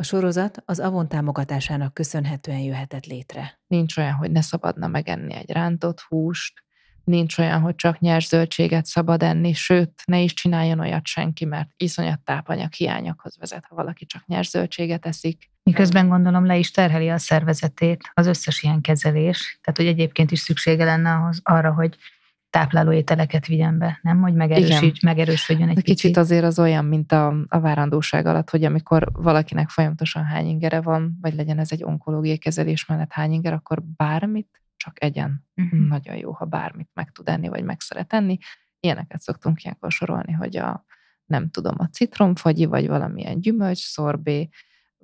A sorozat az Avon támogatásának köszönhetően jöhetett létre. Nincs olyan, hogy ne szabadna megenni egy rántott húst, nincs olyan, hogy csak nyers zöldséget szabad enni, sőt, ne is csináljon olyat senki, mert iszonyat tápanyag hiányokhoz vezet, ha valaki csak nyers zöldséget eszik. Miközben gondolom le is terheli a szervezetét az összes ilyen kezelés, tehát hogy egyébként is szüksége lenne ahhoz, arra, hogy tápláló ételeket vigyen be, nem? Hogy megerősíts, megerősödjön egy De kicsit. Kicsit azért az olyan, mint a, a várandóság alatt, hogy amikor valakinek folyamatosan hány ingere van, vagy legyen ez egy onkológiai kezelés mellett hány inger, akkor bármit csak egyen. Uh-huh. Nagyon jó, ha bármit meg tud enni, vagy meg szeret enni. Ilyeneket szoktunk ilyenkor sorolni, hogy a nem tudom, a citromfagyi, vagy valamilyen gyümölcs szorbé,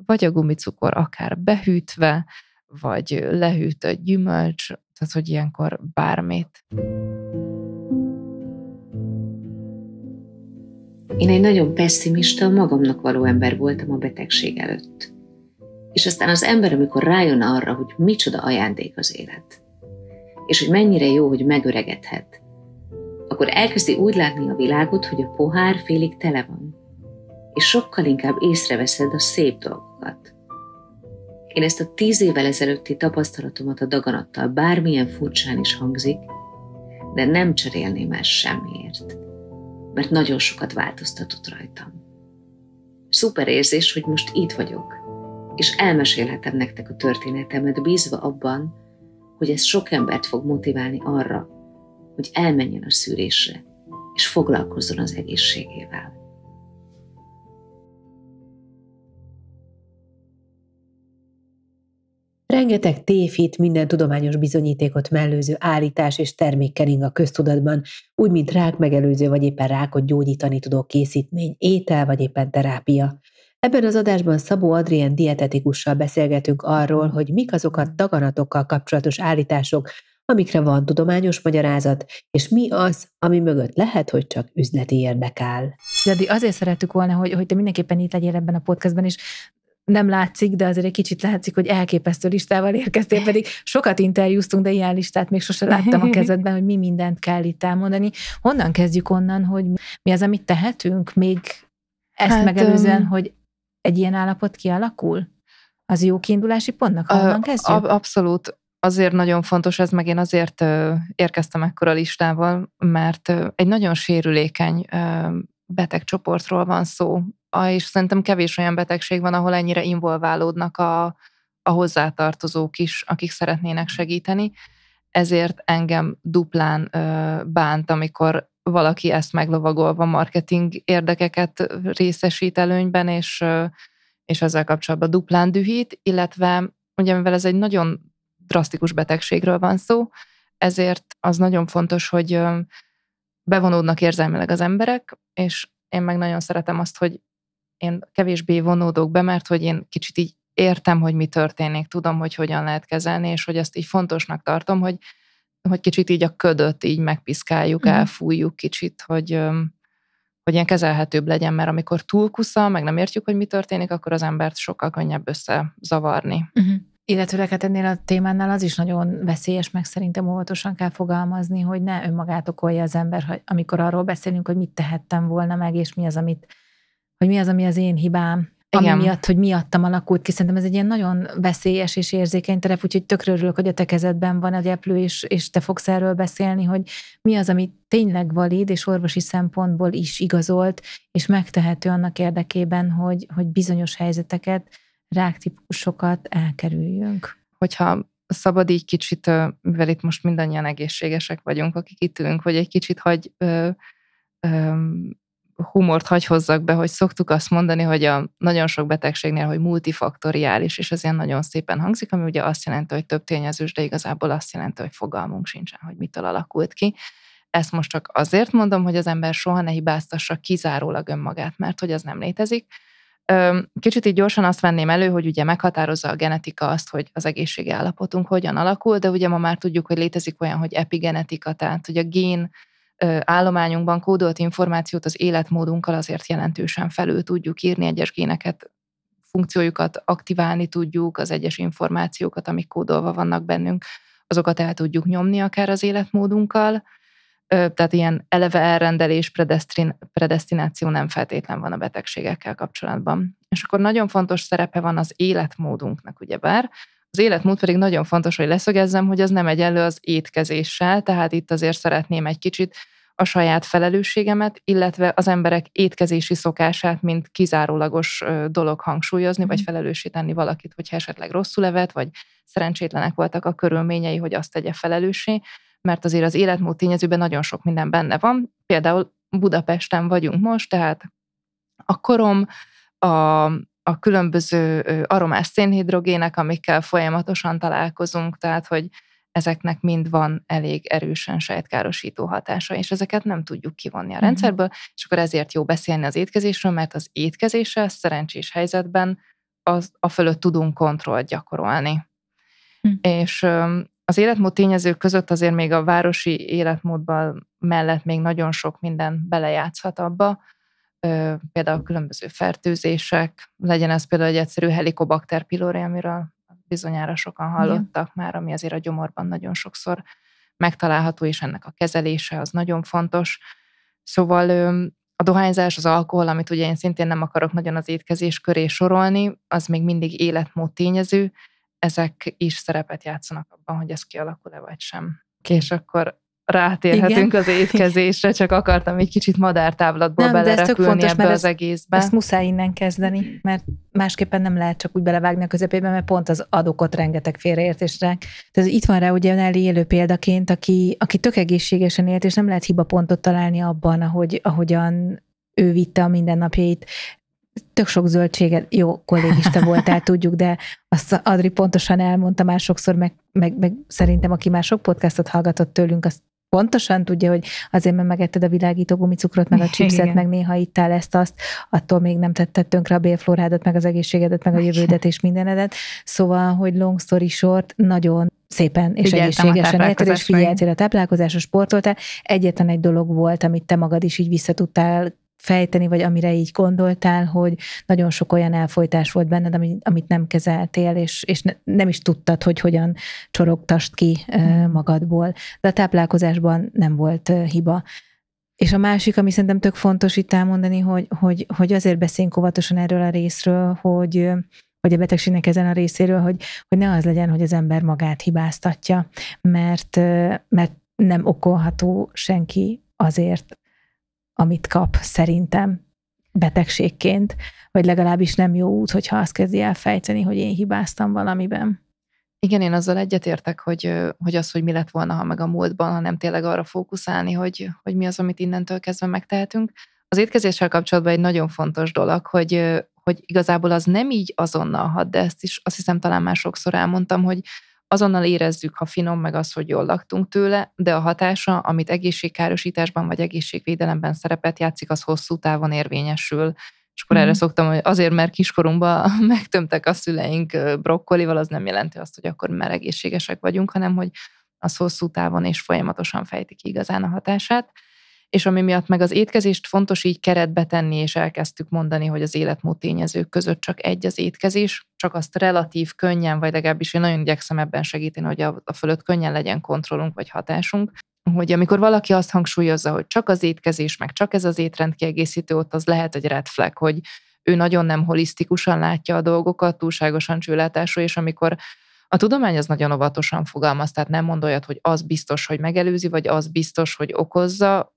vagy a gumicukor akár behűtve, vagy lehűtött gyümölcs, tehát, hogy ilyenkor bármit. Én egy nagyon pessimista, magamnak való ember voltam a betegség előtt. És aztán az ember, amikor rájön arra, hogy micsoda ajándék az élet, és hogy mennyire jó, hogy megöregedhet, akkor elkezdi úgy látni a világot, hogy a pohár félig tele van, és sokkal inkább észreveszed a szép dolgokat. Én ezt a tíz évvel ezelőtti tapasztalatomat a daganattal bármilyen furcsán is hangzik, de nem cserélném el semmiért, mert nagyon sokat változtatott rajtam. Szuper érzés, hogy most itt vagyok, és elmesélhetem nektek a történetemet, bízva abban, hogy ez sok embert fog motiválni arra, hogy elmenjen a szűrésre, és foglalkozzon az egészségével. Rengeteg tévhit, minden tudományos bizonyítékot mellőző állítás és termékkering a köztudatban, úgy, mint rák megelőző vagy éppen rákot gyógyítani tudó készítmény, étel vagy éppen terápia. Ebben az adásban Szabó Adrien dietetikussal beszélgetünk arról, hogy mik azok a daganatokkal kapcsolatos állítások, amikre van tudományos magyarázat, és mi az, ami mögött lehet, hogy csak üzleti érdek áll. Zsadi, azért szerettük volna, hogy, hogy te mindenképpen itt legyél ebben a podcastben, és nem látszik, de azért egy kicsit látszik, hogy elképesztő listával érkeztél, pedig sokat interjúztunk, de ilyen listát még sose láttam a kezedben, hogy mi mindent kell itt elmondani. Honnan kezdjük onnan, hogy mi az, amit tehetünk még ezt hát, megelőzően, um, hogy egy ilyen állapot kialakul? Az jó kiindulási pontnak? Honnan kezdjük? Ab- abszolút. Azért nagyon fontos ez, meg én azért ö, érkeztem ekkora listával, mert ö, egy nagyon sérülékeny ö, betegcsoportról van szó, és szerintem kevés olyan betegség van, ahol ennyire involválódnak a, a hozzátartozók is, akik szeretnének segíteni. Ezért engem duplán ö, bánt, amikor valaki ezt meglovagolva marketing érdekeket részesít előnyben, és, és ezzel kapcsolatban duplán dühít, illetve ugye mivel ez egy nagyon drasztikus betegségről van szó, ezért az nagyon fontos, hogy bevonódnak érzelmileg az emberek, és én meg nagyon szeretem azt, hogy én kevésbé vonódok be, mert hogy én kicsit így értem, hogy mi történik, tudom, hogy hogyan lehet kezelni, és hogy ezt így fontosnak tartom, hogy, hogy kicsit így a ködöt így megpiszkáljuk, mm. elfújjuk kicsit, hogy, hogy ilyen kezelhetőbb legyen, mert amikor túl kusza, meg nem értjük, hogy mi történik, akkor az embert sokkal könnyebb összezavarni. Uh-huh. Illetőleg hát ennél a témánál az is nagyon veszélyes, meg szerintem óvatosan kell fogalmazni, hogy ne önmagát okolja az ember, hogy amikor arról beszélünk, hogy mit tehettem volna meg, és mi az, amit hogy mi az, ami az én hibám, igen. ami miatt, hogy miattam alakult ki. Szerintem ez egy ilyen nagyon veszélyes és érzékeny terep, úgyhogy tökre örülök, hogy a te kezedben van egy gyeplő, és, és te fogsz erről beszélni, hogy mi az, ami tényleg valid, és orvosi szempontból is igazolt, és megtehető annak érdekében, hogy, hogy bizonyos helyzeteket, ráktípusokat elkerüljünk. Hogyha szabad így kicsit, mivel itt most mindannyian egészségesek vagyunk, akik itt ülünk, hogy egy kicsit hagy ö, ö, humort hagy hozzak be, hogy szoktuk azt mondani, hogy a nagyon sok betegségnél, hogy multifaktoriális, és ez ilyen nagyon szépen hangzik, ami ugye azt jelenti, hogy több tényezős, de igazából azt jelenti, hogy fogalmunk sincsen, hogy mitől alakult ki. Ezt most csak azért mondom, hogy az ember soha ne hibáztassa kizárólag önmagát, mert hogy az nem létezik. Kicsit így gyorsan azt venném elő, hogy ugye meghatározza a genetika azt, hogy az egészségi állapotunk hogyan alakul, de ugye ma már tudjuk, hogy létezik olyan, hogy epigenetika, tehát hogy a gén állományunkban kódolt információt az életmódunkkal azért jelentősen felül tudjuk írni, egyes géneket, funkciójukat aktiválni tudjuk, az egyes információkat, amik kódolva vannak bennünk, azokat el tudjuk nyomni akár az életmódunkkal, tehát ilyen eleve elrendelés, predestináció nem feltétlen van a betegségekkel kapcsolatban. És akkor nagyon fontos szerepe van az életmódunknak, ugyebár, az életmód pedig nagyon fontos, hogy leszögezzem, hogy az nem egyenlő az étkezéssel, tehát itt azért szeretném egy kicsit a saját felelősségemet, illetve az emberek étkezési szokását, mint kizárólagos dolog hangsúlyozni, vagy mhm. felelősíteni valakit, hogyha esetleg rosszul evett, vagy szerencsétlenek voltak a körülményei, hogy azt tegye felelőssé, mert azért az életmód tényezőben nagyon sok minden benne van. Például Budapesten vagyunk most, tehát a korom, a a különböző aromás szénhidrogének, amikkel folyamatosan találkozunk, tehát hogy ezeknek mind van elég erősen sejtkárosító hatása, és ezeket nem tudjuk kivonni a mhm. rendszerből, és akkor ezért jó beszélni az étkezésről, mert az étkezéssel szerencsés helyzetben az, a fölött tudunk kontrollt gyakorolni. Hm. És az életmód tényezők között azért még a városi életmódban mellett még nagyon sok minden belejátszhat abba, például különböző fertőzések, legyen ez például egy egyszerű helikobakter pylori, amiről bizonyára sokan hallottak Igen. már, ami azért a gyomorban nagyon sokszor megtalálható, és ennek a kezelése az nagyon fontos. Szóval a dohányzás, az alkohol, amit ugye én szintén nem akarok nagyon az étkezés köré sorolni, az még mindig életmód tényező, ezek is szerepet játszanak abban, hogy ez kialakul-e vagy sem. És akkor rátérhetünk Igen. az étkezésre, csak akartam egy kicsit madártávlatból nem, belerepülni de ez fontos, ebbe mert az egészbe. Ezt muszáj innen kezdeni, mert másképpen nem lehet csak úgy belevágni a közepébe, mert pont az adokot rengeteg félreértésre. Tehát itt van rá ugye Nelly élő példaként, aki, aki tök egészségesen élt, és nem lehet hiba pontot találni abban, ahogy, ahogyan ő vitte a mindennapjait tök sok zöldséget, jó kollégista voltál, tudjuk, de azt Adri pontosan elmondta már sokszor, meg, meg, meg szerintem, aki már sok podcastot hallgatott tőlünk, azt pontosan tudja, hogy azért, mert megetted a világító gumicukrot, meg a chipset, meg néha ittál ezt, azt, attól még nem tetted tönkre a bélflórádat, meg az egészségedet, meg a jövődet és mindenedet. Szóval, hogy long story short, nagyon szépen és Figyeltem egészségesen éltél, és figyeltél a táplálkozásra, sportoltál. Egyetlen egy dolog volt, amit te magad is így visszatudtál fejteni, vagy amire így gondoltál, hogy nagyon sok olyan elfolytás volt benned, amit, amit nem kezeltél, és, és ne, nem is tudtad, hogy hogyan csorogtast ki mm. magadból. De a táplálkozásban nem volt hiba. És a másik, ami szerintem tök fontos itt elmondani, hogy, hogy, hogy azért beszéljünk óvatosan erről a részről, hogy, vagy a betegségnek ezen a részéről, hogy, hogy ne az legyen, hogy az ember magát hibáztatja, mert, mert nem okolható senki azért, amit kap szerintem betegségként, vagy legalábbis nem jó út, hogyha azt kezdi elfejteni, fejteni, hogy én hibáztam valamiben. Igen, én azzal egyetértek, hogy, hogy az, hogy mi lett volna, ha meg a múltban, hanem tényleg arra fókuszálni, hogy, hogy mi az, amit innentől kezdve megtehetünk. Az étkezéssel kapcsolatban egy nagyon fontos dolog, hogy, hogy igazából az nem így azonnal hat, de ezt is azt hiszem talán már sokszor elmondtam, hogy Azonnal érezzük, ha finom, meg az, hogy jól laktunk tőle, de a hatása, amit egészségkárosításban vagy egészségvédelemben szerepet játszik, az hosszú távon érvényesül. És akkor mm. erre mhm. szoktam, hogy azért, mert kiskorunkban megtömtek a szüleink brokkolival, az nem jelenti azt, hogy akkor már egészségesek vagyunk, hanem hogy az hosszú távon és folyamatosan fejti ki igazán a hatását és ami miatt meg az étkezést fontos így keretbe tenni, és elkezdtük mondani, hogy az életmód tényezők között csak egy az étkezés, csak azt relatív könnyen, vagy legalábbis én nagyon igyekszem ebben segíteni, hogy a, a fölött könnyen legyen kontrollunk vagy hatásunk, hogy amikor valaki azt hangsúlyozza, hogy csak az étkezés, meg csak ez az étrend kiegészítő, ott az lehet egy red flag, hogy ő nagyon nem holisztikusan látja a dolgokat, túlságosan csőlátású, és amikor a tudomány az nagyon óvatosan fogalmaz, tehát nem mond olyat, hogy az biztos, hogy megelőzi, vagy az biztos, hogy okozza,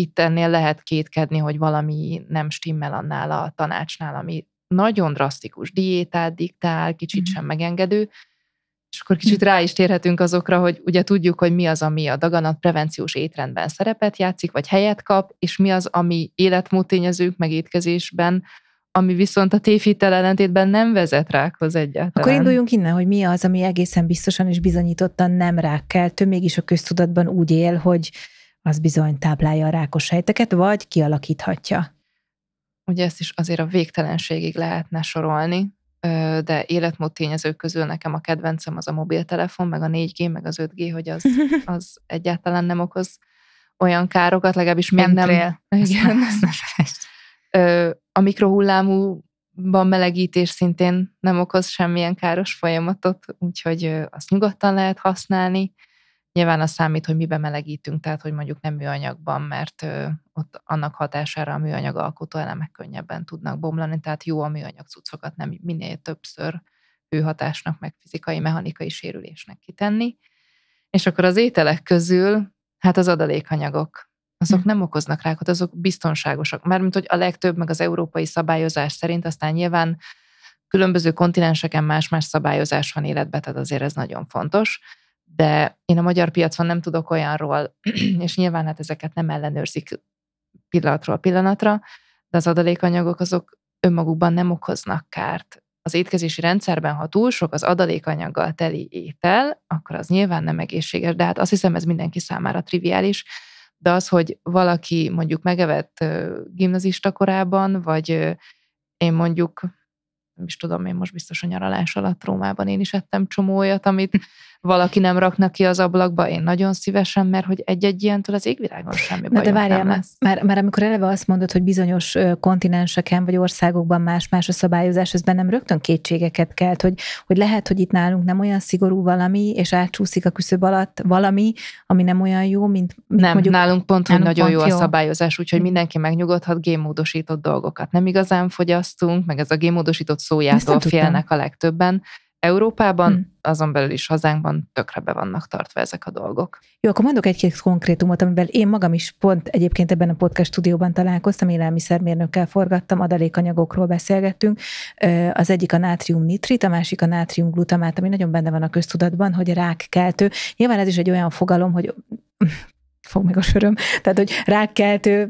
itt ennél lehet kétkedni, hogy valami nem stimmel annál a tanácsnál, ami nagyon drasztikus diétát diktál, kicsit mhm. sem megengedő, és akkor hm. kicsit rá is térhetünk azokra, hogy ugye tudjuk, hogy mi az, ami a daganat prevenciós étrendben szerepet játszik, vagy helyet kap, és mi az, ami életmód tényezők ami viszont a tévhittel ellentétben nem vezet rákhoz egyáltalán. Akkor induljunk innen, hogy mi az, ami egészen biztosan és bizonyítottan nem rákkeltő, mégis a köztudatban úgy él, hogy az bizony táplálja a rákos sejteket, vagy kialakíthatja. Ugye ezt is azért a végtelenségig lehetne sorolni, de életmód tényezők közül nekem a kedvencem az a mobiltelefon, meg a 4G, meg az 5G, hogy az, az egyáltalán nem okoz olyan károkat, legalábbis még nem. igen. Ezt ne, ezt ne a mikrohullámúban melegítés szintén nem okoz semmilyen káros folyamatot, úgyhogy azt nyugodtan lehet használni. Nyilván az számít, hogy mibe melegítünk, tehát hogy mondjuk nem műanyagban, mert ott annak hatására a műanyag alkotó elemek könnyebben tudnak bomlani, tehát jó a műanyag cuccokat nem minél többször hőhatásnak, meg fizikai, mechanikai sérülésnek kitenni. És akkor az ételek közül, hát az adalékanyagok, azok mhm. nem okoznak rákot, azok biztonságosak. Mármint, hogy a legtöbb, meg az európai szabályozás szerint, aztán nyilván különböző kontinenseken más-más szabályozás van életben, tehát azért ez nagyon fontos de én a magyar piacon nem tudok olyanról, és nyilván hát ezeket nem ellenőrzik pillanatról pillanatra, de az adalékanyagok azok önmagukban nem okoznak kárt. Az étkezési rendszerben, ha túl sok az adalékanyaggal teli étel, akkor az nyilván nem egészséges, de hát azt hiszem ez mindenki számára triviális, de az, hogy valaki mondjuk megevett gimnazista korában, vagy én mondjuk, nem is tudom, én most biztos a nyaralás alatt Rómában én is ettem csomó olyat, amit, valaki nem rakna ki az ablakba, én nagyon szívesen, mert hogy egy-egy ilyentől az égvilágon semmi Na de várjál, nem lesz. Már, már amikor eleve azt mondod, hogy bizonyos kontinenseken vagy országokban más-más a szabályozás, ez bennem rögtön kétségeket kelt, hogy, hogy lehet, hogy itt nálunk nem olyan szigorú valami, és átsúszik a küszöb alatt valami, ami nem olyan jó, mint, mint nem, mondjuk... nálunk pont, nálunk hogy nagyon pont jó, jó a szabályozás, úgyhogy mindenki megnyugodhat, gémódosított dolgokat nem igazán fogyasztunk, meg ez a gémódosított szójától félnek a legtöbben. Európában hmm azon belül is hazánkban tökre be vannak tartva ezek a dolgok. Jó, akkor mondok egy-két konkrétumot, amivel én magam is pont egyébként ebben a podcast stúdióban találkoztam, élelmiszermérnökkel forgattam, adalékanyagokról beszélgettünk. Az egyik a nátrium nitrit, a másik a nátrium glutamát, ami nagyon benne van a köztudatban, hogy rákkeltő. Nyilván ez is egy olyan fogalom, hogy fog meg a söröm, tehát hogy rákkeltő,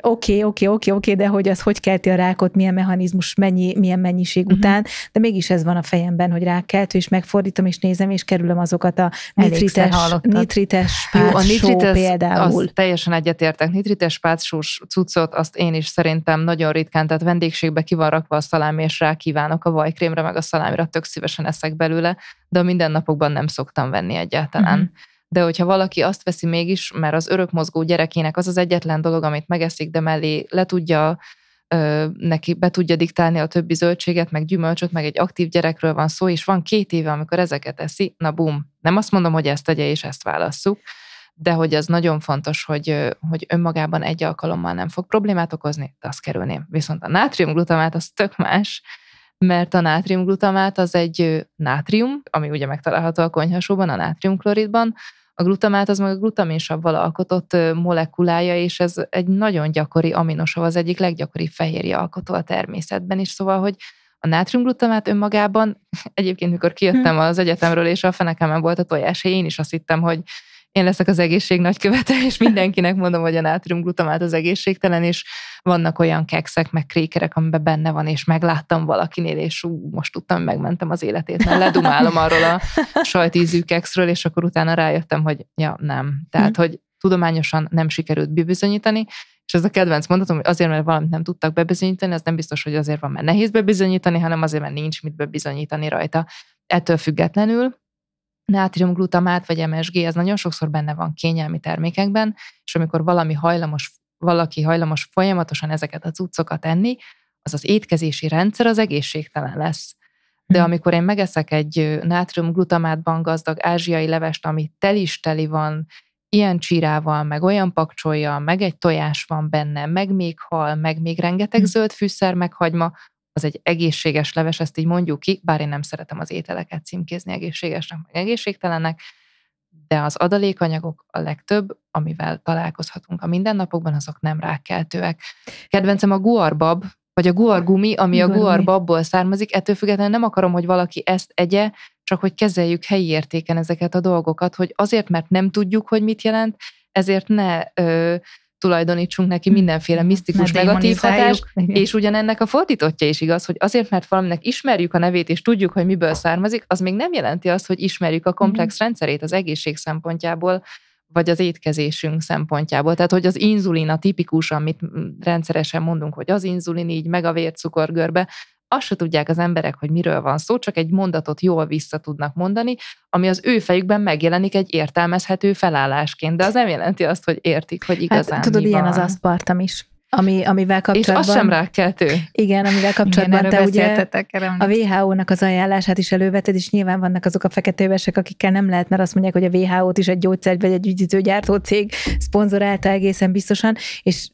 oké, oké, oké, oké, de hogy az hogy kelti a rákot, milyen mechanizmus, mennyi, milyen mennyiség uh-huh. után, de mégis ez van a fejemben, hogy rákkeltő, és megfordítom, és nézem, és kerülöm azokat a nitrites, nitrites Jó, a nitrites, például. Az teljesen egyetértek. Nitrites pácsús cuccot, azt én is szerintem nagyon ritkán, tehát vendégségbe ki van rakva a szalámi, és rá kívánok a vajkrémre, meg a szalámra, tök szívesen eszek belőle, de a mindennapokban nem szoktam venni egyáltalán. Uh-huh de hogyha valaki azt veszi mégis, mert az örökmozgó gyerekének az az egyetlen dolog, amit megeszik, de mellé le tudja neki be tudja diktálni a többi zöldséget, meg gyümölcsöt, meg egy aktív gyerekről van szó, és van két éve, amikor ezeket eszi, na bum. Nem azt mondom, hogy ezt tegye és ezt válasszuk, de hogy az nagyon fontos, hogy, hogy önmagában egy alkalommal nem fog problémát okozni, de azt kerülném. Viszont a nátriumglutamát az tök más, mert a nátriumglutamát az egy nátrium, ami ugye megtalálható a konyhasóban, a nátriumkloridban, a glutamát az meg a glutaminsavval alkotott molekulája, és ez egy nagyon gyakori aminosav, az egyik leggyakoribb fehérje alkotó a természetben is, szóval, hogy a nátriumglutamát önmagában, egyébként mikor kijöttem hm. az egyetemről, és a fenekemen volt a tojás, én is azt hittem, hogy én leszek az egészség nagykövete, és mindenkinek mondom, hogy a nátriumglutamát az egészségtelen, és vannak olyan kekszek, meg krékerek, amiben benne van, és megláttam valakinél, és ú, most tudtam, megmentem az életét, mert ledumálom arról a sajtízű kekszről, és akkor utána rájöttem, hogy ja, nem. Tehát, hogy tudományosan nem sikerült bebizonyítani, és ez a kedvenc mondatom, hogy azért, mert valamit nem tudtak bebizonyítani, az nem biztos, hogy azért van, mert nehéz bebizonyítani, hanem azért, mert nincs mit bebizonyítani rajta. Ettől függetlenül nátriumglutamát vagy MSG, ez nagyon sokszor benne van kényelmi termékekben, és amikor valami hajlamos, valaki hajlamos folyamatosan ezeket az cuccokat enni, az az étkezési rendszer az egészségtelen lesz. De mhm. amikor én megeszek egy nátriumglutamátban gazdag ázsiai levest, ami tel is teli van, ilyen csirával, meg olyan pakcsolja, meg egy tojás van benne, meg még hal, meg még rengeteg mhm. zöld fűszer, meg hagyma, az egy egészséges leves, ezt így mondjuk ki, bár én nem szeretem az ételeket címkézni egészségesnek, meg egészségtelennek, de az adalékanyagok a legtöbb, amivel találkozhatunk a mindennapokban, azok nem rákkeltőek. Kedvencem a guarbab, vagy a guargumi, ami a guarbabból származik, ettől függetlenül nem akarom, hogy valaki ezt egye, csak hogy kezeljük helyi értéken ezeket a dolgokat, hogy azért, mert nem tudjuk, hogy mit jelent, ezért ne ö, tulajdonítsunk neki mindenféle mhm. misztikus negatív hatást, és ugyanennek a fordítottja is igaz, hogy azért, mert valaminek ismerjük a nevét és tudjuk, hogy miből származik, az még nem jelenti azt, hogy ismerjük a komplex mm. rendszerét az egészség szempontjából, vagy az étkezésünk szempontjából. Tehát, hogy az inzulin a tipikus, amit rendszeresen mondunk, hogy az inzulin így meg a vércukorgörbe, azt se tudják az emberek, hogy miről van szó, csak egy mondatot jól vissza tudnak mondani, ami az ő fejükben megjelenik egy értelmezhető felállásként, de az nem jelenti azt, hogy értik, hogy hát, igazán hát, tudod, mi ilyen van. az aszpartam is. Ami, amivel kapcsolatban... És az sem rákkeltő. Igen, amivel kapcsolatban igen, te ugye a WHO-nak az ajánlását is előveted, és nyilván vannak azok a feketővesek, akikkel nem lehet, mert azt mondják, hogy a WHO-t is egy gyógyszer vagy egy ügyítőgyártó cég szponzorálta egészen biztosan, és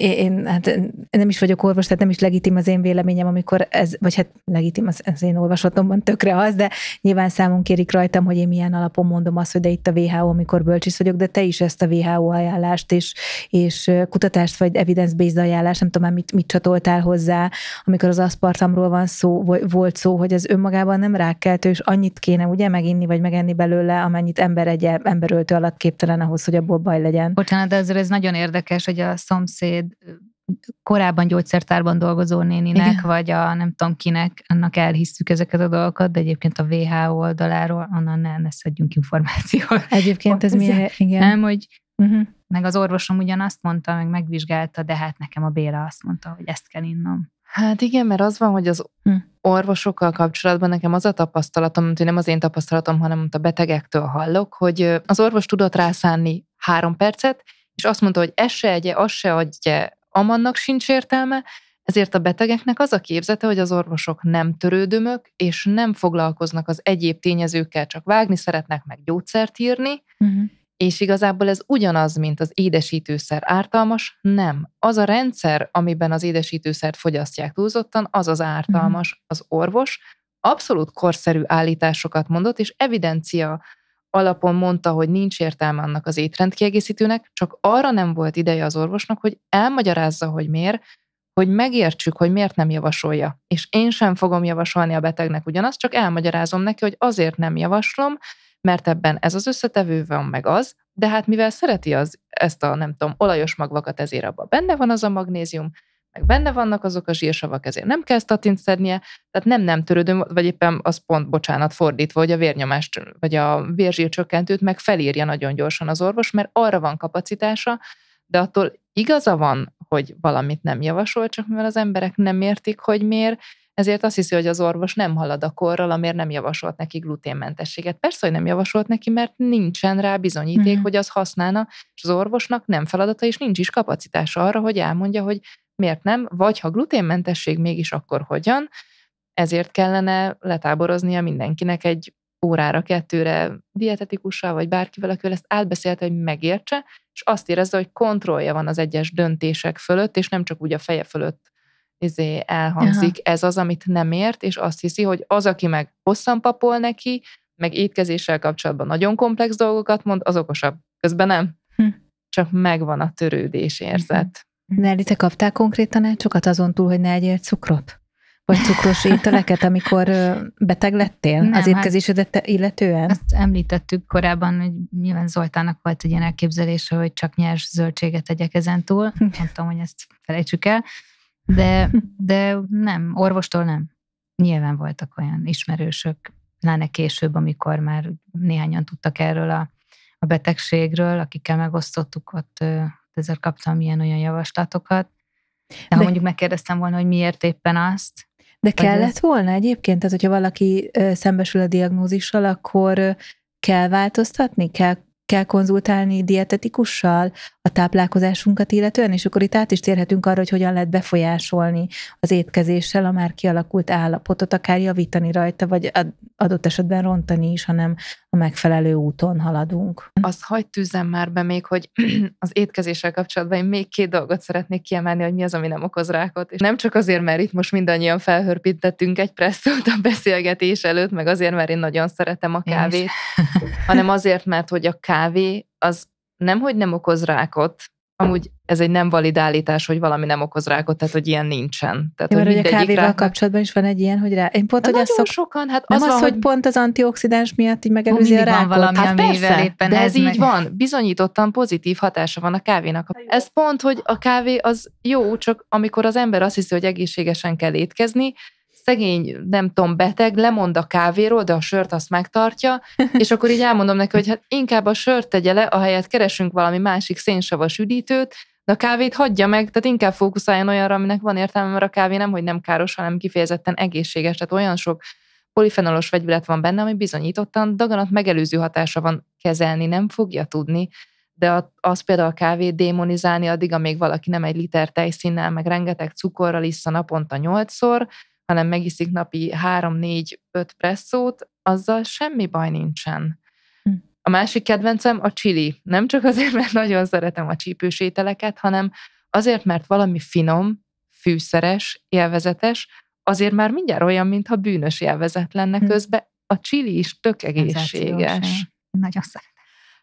én, hát én nem is vagyok orvos, tehát nem is legitim az én véleményem, amikor ez, vagy hát legitim az, az én olvasatomban tökre az, de nyilván számon kérik rajtam, hogy én milyen alapon mondom azt, hogy de itt a WHO, amikor bölcsész vagyok, de te is ezt a WHO ajánlást és, és kutatást, vagy evidence-based ajánlást, nem tudom már mit, mit csatoltál hozzá, amikor az aszpartamról van szó, volt szó, hogy ez önmagában nem rákkeltő, és annyit kéne ugye meginni, vagy megenni belőle, amennyit ember egy e-, emberöltő alatt képtelen ahhoz, hogy abból baj legyen. Bocsánat, de azért ez nagyon érdekes, hogy a szomszéd korábban gyógyszertárban dolgozó néninek, Igen. vagy a nem tudom kinek, annak elhisztük ezeket a dolgokat, de egyébként a WHO oldaláról onnan ne, ne szedjünk információt. Egyébként ez milyen? Igen. Nem, hogy uh-huh. meg az orvosom ugyanazt mondta, meg megvizsgálta, de hát nekem a Béla azt mondta, hogy ezt kell innom. Hát igen, mert az van, hogy az hm. orvosokkal kapcsolatban nekem az a tapasztalatom, mint nem az én tapasztalatom, hanem a betegektől hallok, hogy az orvos tudott rászánni három percet, és azt mondta, hogy ez se egye, az se adje, amannak sincs értelme, ezért a betegeknek az a képzete, hogy az orvosok nem törődömök, és nem foglalkoznak az egyéb tényezőkkel, csak vágni szeretnek meg gyógyszert írni, uh-huh. és igazából ez ugyanaz, mint az édesítőszer ártalmas, nem. Az a rendszer, amiben az édesítőszert fogyasztják túlzottan, az az ártalmas, uh-huh. az orvos, abszolút korszerű állításokat mondott, és evidencia alapon mondta, hogy nincs értelme annak az étrendkiegészítőnek, csak arra nem volt ideje az orvosnak, hogy elmagyarázza, hogy miért, hogy megértsük, hogy miért nem javasolja. És én sem fogom javasolni a betegnek ugyanazt, csak elmagyarázom neki, hogy azért nem javaslom, mert ebben ez az összetevő van, meg az, de hát mivel szereti az, ezt a, nem tudom, olajos magvakat, ezért abban benne van az a magnézium, meg benne vannak azok a zsírsavak, ezért nem kell statint szednie, tehát nem nem törődöm, vagy éppen az pont, bocsánat, fordítva, hogy a vérnyomást, vagy a vérzsírcsökkentőt meg felírja nagyon gyorsan az orvos, mert arra van kapacitása, de attól igaza van, hogy valamit nem javasol, csak mivel az emberek nem értik, hogy miért, ezért azt hiszi, hogy az orvos nem halad a korral, amiért nem javasolt neki gluténmentességet. Persze, hogy nem javasolt neki, mert nincsen rá bizonyíték, mm-hmm. hogy az használna, és az orvosnak nem feladata, és nincs is kapacitása arra, hogy elmondja, hogy miért nem, vagy ha gluténmentesség mégis, akkor hogyan, ezért kellene letáboroznia mindenkinek egy órára, kettőre dietetikussal, vagy bárkivel, akivel ezt átbeszélte, hogy megértse, és azt érezze, hogy kontrollja van az egyes döntések fölött, és nem csak úgy a feje fölött izé elhangzik, Aha. ez az, amit nem ért, és azt hiszi, hogy az, aki meg hosszan papol neki, meg étkezéssel kapcsolatban nagyon komplex dolgokat mond, az okosabb. Közben nem. Hm. Csak megvan a törődés érzet. Hm. Nelly, te kaptál konkrét tanácsokat azon túl, hogy ne egyél cukrot? Vagy cukros ételeket, amikor beteg lettél Nem, az hát étkezésedet hát, illetően? Ezt említettük korábban, hogy nyilván Zoltának volt egy ilyen elképzelése, hogy csak nyers zöldséget tegyek ezen túl. Mondtam, hogy ezt felejtsük el. De, de nem, orvostól nem. Nyilván voltak olyan ismerősök, pláne később, amikor már néhányan tudtak erről a, a betegségről, akikkel megosztottuk, ott ezért kaptam ilyen-olyan javaslatokat. De, de ha mondjuk megkérdeztem volna, hogy miért éppen azt, de kellett ez... volna egyébként? Tehát, hogyha valaki szembesül a diagnózissal, akkor kell változtatni? Kell, kell konzultálni dietetikussal a táplálkozásunkat illetően? És akkor itt át is térhetünk arra, hogy hogyan lehet befolyásolni az étkezéssel a már kialakult állapotot, akár javítani rajta, vagy adott esetben rontani is, hanem a megfelelő úton haladunk. Azt hagyd tűzem már be még, hogy az étkezéssel kapcsolatban én még két dolgot szeretnék kiemelni, hogy mi az, ami nem okoz rákot. És nem csak azért, mert itt most mindannyian felhörpítettünk egy presszót a beszélgetés előtt, meg azért, mert én nagyon szeretem a kávét, hanem azért, mert hogy a kávé az nem, hogy nem okoz rákot, amúgy ez egy nem valid állítás, hogy valami nem okoz rákot, tehát hogy ilyen nincsen. Tehát, Jó, hogy ugye kávéval rákot... kapcsolatban is van egy ilyen, hogy rá... Én pont, hogy azt szok... sokan, hát nem az, van, az hogy pont az antioxidáns miatt így megelőzi a rákot. Van hát, hát persze, éppen de ez, ez meg... így van. Bizonyítottan pozitív hatása van a kávénak. Ez pont, hogy a kávé az jó, csak amikor az ember azt hiszi, hogy egészségesen kell étkezni, szegény, nem tudom, beteg, lemond a kávéról, de a sört azt megtartja, és akkor így elmondom neki, hogy hát inkább a sört tegye le, ahelyett keresünk valami másik szénsavas üdítőt, de a kávét hagyja meg, tehát inkább fókuszáljon olyanra, aminek van értelme, mert a kávé nem, hogy nem káros, hanem kifejezetten egészséges, tehát olyan sok polifenolos vegyület van benne, ami bizonyítottan daganat megelőző hatása van kezelni, nem fogja tudni, de az például a kávét démonizálni addig, amíg valaki nem egy liter tejszínnel, meg rengeteg cukorral iszza naponta nyolcszor, hanem megiszik napi 3-4-5 presszót, azzal semmi baj nincsen. Hm. A másik kedvencem a csili. Nem csak azért, mert nagyon szeretem a csípős ételeket, hanem azért, mert valami finom, fűszeres, élvezetes, azért már mindjárt olyan, mintha bűnös élvezet lenne hm. közben. A csili is tök egészséges. Nagyon szeretem.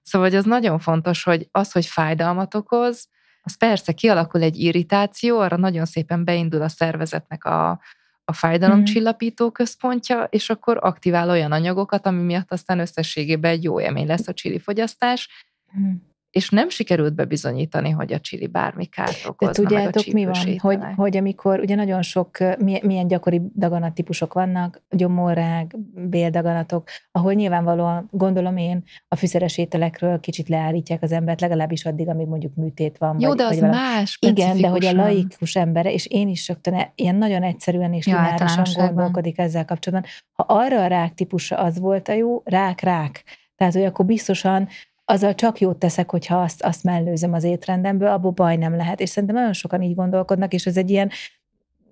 Szóval az nagyon fontos, hogy az, hogy fájdalmat okoz, az persze kialakul egy irritáció, arra nagyon szépen beindul a szervezetnek a, a fájdalomcsillapító mhm. központja, és akkor aktivál olyan anyagokat, ami miatt aztán összességében egy jó élmény lesz a csili fogyasztás. Mhm és nem sikerült bebizonyítani, hogy a csili bármi kárt okozna, De tudjátok, meg a mi van, hogy, hogy amikor ugye nagyon sok, milyen gyakori daganattípusok vannak, gyomorrág, béldaganatok, ahol nyilvánvalóan, gondolom én, a fűszeres ételekről kicsit leállítják az embert, legalábbis addig, amíg mondjuk műtét van. Jó, vagy, de az vagy más Igen, de hogy a laikus embere, és én is rögtön e- ilyen nagyon egyszerűen és ja, lineárisan gondolkodik ezzel kapcsolatban. Ha arra a rák típusa az volt a jó, rák, rák. Tehát, hogy akkor biztosan azzal csak jót teszek, hogyha azt, azt mellőzöm az étrendemből, abból baj nem lehet. És szerintem nagyon sokan így gondolkodnak, és ez egy ilyen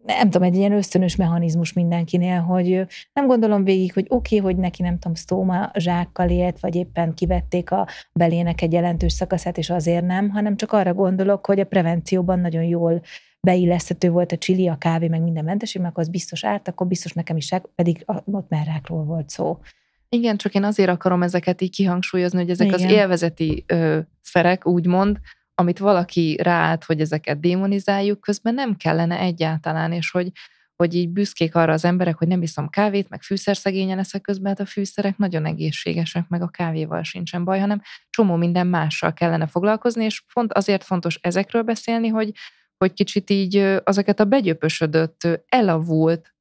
nem tudom, egy ilyen ösztönös mechanizmus mindenkinél, hogy nem gondolom végig, hogy oké, okay, hogy neki nem tudom, sztóma zsákkal élt, vagy éppen kivették a belének egy jelentős szakaszát, és azért nem, hanem csak arra gondolok, hogy a prevencióban nagyon jól beilleszthető volt a csili, a kávé, meg minden mentesség, meg az biztos árt, akkor biztos nekem is, pedig ott merrákról volt szó. Igen, csak én azért akarom ezeket így kihangsúlyozni, hogy ezek Igen. az élvezeti ö, szerek, úgymond, amit valaki ráállt, hogy ezeket démonizáljuk, közben nem kellene egyáltalán, és hogy, hogy így büszkék arra az emberek, hogy nem iszom kávét, meg fűszerszegényen eszek közben, hát a fűszerek nagyon egészségesek, meg a kávéval sincsen baj, hanem csomó minden mással kellene foglalkozni, és pont azért fontos ezekről beszélni, hogy, hogy kicsit így azokat a begyöpösödött, elavult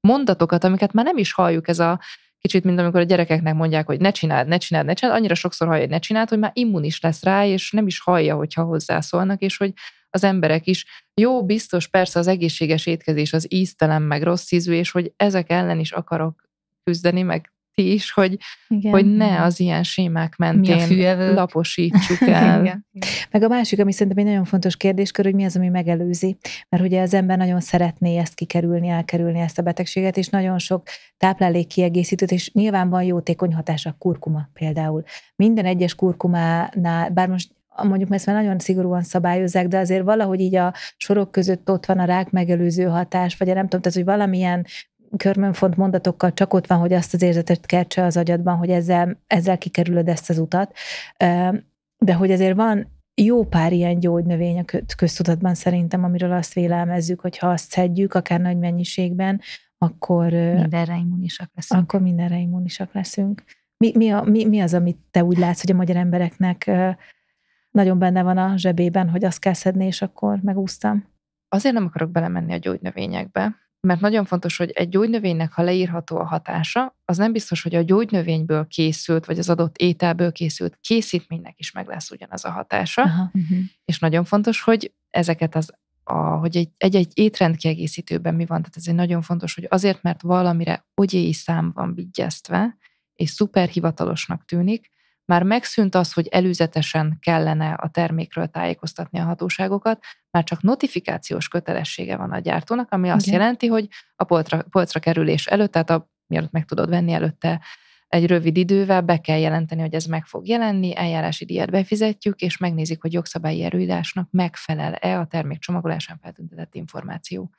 mondatokat, amiket már nem is halljuk, ez a Kicsit, mint amikor a gyerekeknek mondják, hogy ne csináld, ne csináld, ne csináld, annyira sokszor hallja, hogy ne csináld, hogy már immunis lesz rá, és nem is hallja, hogyha hozzászólnak, és hogy az emberek is. Jó, biztos persze az egészséges étkezés, az íztelen, meg rossz ízű, és hogy ezek ellen is akarok küzdeni, meg ti is, hogy, Igen. hogy ne az ilyen sémák mentén laposítsuk el. Igen. Meg a másik, ami szerintem egy nagyon fontos kérdéskör, hogy mi az, ami megelőzi. Mert ugye az ember nagyon szeretné ezt kikerülni, elkerülni ezt a betegséget, és nagyon sok táplálék kiegészítőt, és nyilván van jótékony hatása a kurkuma például. Minden egyes kurkumánál, bár most mondjuk ezt már nagyon szigorúan szabályozzák, de azért valahogy így a sorok között ott van a rák megelőző hatás, vagy a nem tudom, tehát hogy valamilyen körmönfont mondatokkal csak ott van, hogy azt az érzetet kertse az agyadban, hogy ezzel, ezzel kikerülöd ezt az utat, de hogy azért van jó pár ilyen gyógynövény a köztudatban szerintem, amiről azt vélelmezzük, hogy ha azt szedjük, akár nagy mennyiségben, akkor mindenre immunisak leszünk. Akkor mindenre immunisak leszünk. Mi, mi, a, mi, mi az, amit te úgy látsz, hogy a magyar embereknek nagyon benne van a zsebében, hogy azt kell szedni, és akkor megúsztam? Azért nem akarok belemenni a gyógynövényekbe, mert nagyon fontos, hogy egy gyógynövénynek, ha leírható a hatása, az nem biztos, hogy a gyógynövényből készült, vagy az adott ételből készült készítménynek is meg lesz ugyanaz a hatása. Aha, uh-huh. És nagyon fontos, hogy ezeket az, a, hogy egy-egy étrend kiegészítőben mi van. Tehát ez egy nagyon fontos, hogy azért, mert valamire ogyéi szám van vigyeztve, és szuperhivatalosnak tűnik, már megszűnt az, hogy előzetesen kellene a termékről tájékoztatni a hatóságokat, már csak notifikációs kötelessége van a gyártónak, ami azt Igen. jelenti, hogy a polcra, polcra kerülés előtt, tehát a, mielőtt meg tudod venni előtte, egy rövid idővel be kell jelenteni, hogy ez meg fog jelenni, eljárási díjat befizetjük, és megnézik, hogy jogszabályi erőidásnak megfelel-e a termék csomagolásán feltüntetett információ.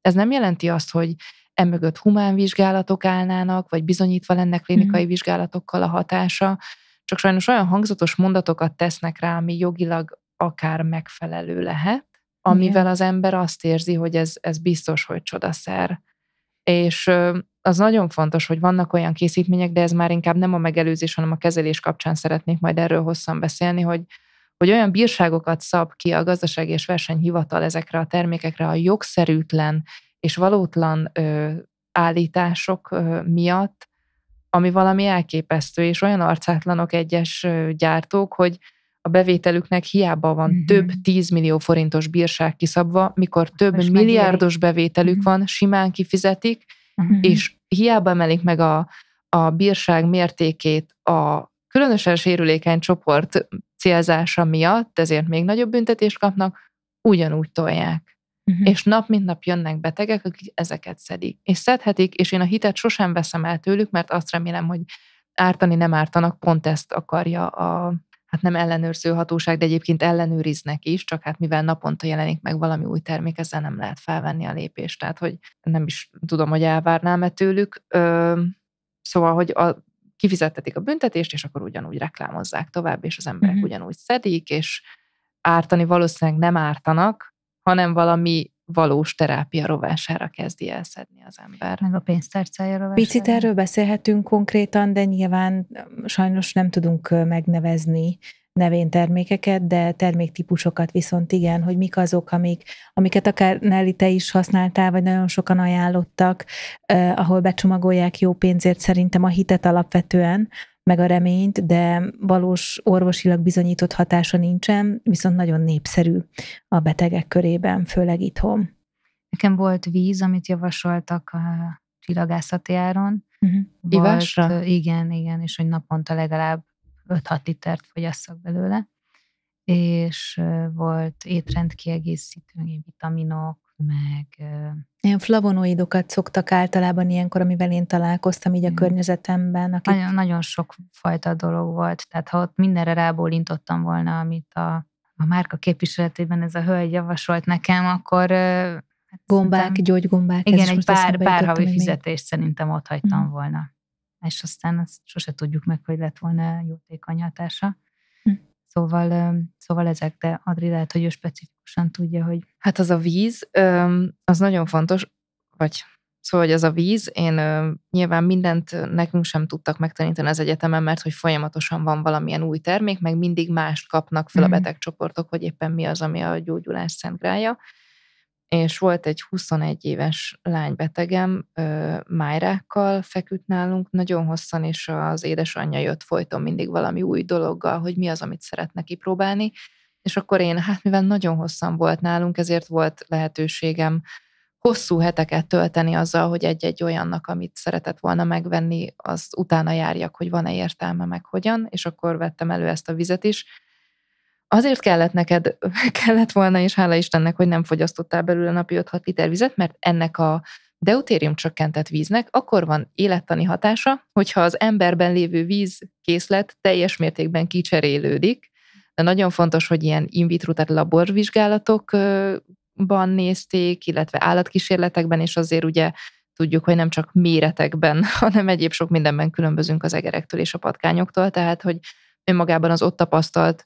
Ez nem jelenti azt, hogy emögött humán vizsgálatok állnának, vagy bizonyítva lenne mhm. klinikai mm. vizsgálatokkal a hatása, csak sajnos olyan hangzatos mondatokat tesznek rá, ami jogilag akár megfelelő lehet, amivel az ember azt érzi, hogy ez, ez biztos, hogy csodaszer. És az nagyon fontos, hogy vannak olyan készítmények, de ez már inkább nem a megelőzés, hanem a kezelés kapcsán szeretnék majd erről hosszan beszélni, hogy, hogy olyan bírságokat szab ki a gazdaság és versenyhivatal ezekre a termékekre a jogszerűtlen és valótlan ö, állítások ö, miatt, ami valami elképesztő, és olyan arcátlanok egyes gyártók, hogy a bevételüknek hiába van mm-hmm. több 10 millió forintos bírság kiszabva, mikor több Most milliárdos megéri. bevételük mm-hmm. van, simán kifizetik, mm-hmm. és hiába emelik meg a, a bírság mértékét a különösen sérülékeny csoport célzása miatt, ezért még nagyobb büntetést kapnak, ugyanúgy tolják. Uh-huh. És nap mint nap jönnek betegek, akik ezeket szedik. És szedhetik, és én a hitet sosem veszem el tőlük, mert azt remélem, hogy ártani nem ártanak, pont ezt akarja a hát nem ellenőrző hatóság, de egyébként ellenőriznek is, csak hát mivel naponta jelenik meg valami új termék, ezzel nem lehet felvenni a lépést. Tehát, hogy nem is tudom, hogy elvárnám-e tőlük. Ö, szóval, hogy a, kifizettetik a büntetést, és akkor ugyanúgy reklámozzák tovább, és az emberek uh-huh. ugyanúgy szedik, és ártani valószínűleg nem ártanak, hanem valami valós terápia rovására kezdi elszedni szedni az ember. Meg a pénztárcája rovására. Picit erről beszélhetünk konkrétan, de nyilván sajnos nem tudunk megnevezni nevén termékeket, de terméktípusokat viszont igen, hogy mik azok, amik, amiket akár Nelly te is használtál, vagy nagyon sokan ajánlottak, eh, ahol becsomagolják jó pénzért szerintem a hitet alapvetően, meg a reményt, de valós orvosilag bizonyított hatása nincsen, viszont nagyon népszerű a betegek körében, főleg itthon. Nekem volt víz, amit javasoltak a csillagászati áron. Uh-huh. Volt, Ivásra? Igen, igen, és hogy naponta legalább 5-6 litert fogyasszak belőle. És volt étrendkiegészítő, vitaminok, meg... Ilyen flavonoidokat szoktak általában ilyenkor, amivel én találkoztam így a mm. környezetemben. Akik... Nagyon, nagyon sok fajta dolog volt, tehát ha ott mindenre rábólintottam volna, amit a, a márka képviseletében ez a hölgy javasolt nekem, akkor... Hát gombák, szerintem, gyógygombák. Igen, egy pár, pár havi fizetést szerintem ott hagytam mm. volna. És aztán azt sose tudjuk meg, hogy lett volna jótékony hatása. Hm. Szóval, szóval ezek, de Adri lehet, hogy ő specifikus pontosan tudja, hogy... Hát az a víz, az nagyon fontos, vagy Szóval, hogy az a víz, én nyilván mindent nekünk sem tudtak megtanítani az egyetemen, mert hogy folyamatosan van valamilyen új termék, meg mindig mást kapnak fel a mhm. betegcsoportok, hogy éppen mi az, ami a gyógyulás szentgrája. És volt egy 21 éves lánybetegem, betegem, májrákkal feküdt nálunk nagyon hosszan, és az édesanyja jött folyton mindig valami új dologgal, hogy mi az, amit szeretne kipróbálni. próbálni és akkor én, hát mivel nagyon hosszan volt nálunk, ezért volt lehetőségem hosszú heteket tölteni azzal, hogy egy-egy olyannak, amit szeretett volna megvenni, az utána járjak, hogy van-e értelme, meg hogyan, és akkor vettem elő ezt a vizet is. Azért kellett neked, kellett volna, és hála Istennek, hogy nem fogyasztottál belőle napi 5-6 liter vizet, mert ennek a deutérium csökkentett víznek akkor van élettani hatása, hogyha az emberben lévő vízkészlet teljes mértékben kicserélődik, de nagyon fontos, hogy ilyen in vitro, tehát laborvizsgálatokban nézték, illetve állatkísérletekben, és azért ugye tudjuk, hogy nem csak méretekben, hanem egyéb sok mindenben különbözünk az egerektől és a patkányoktól, tehát hogy önmagában az ott tapasztalt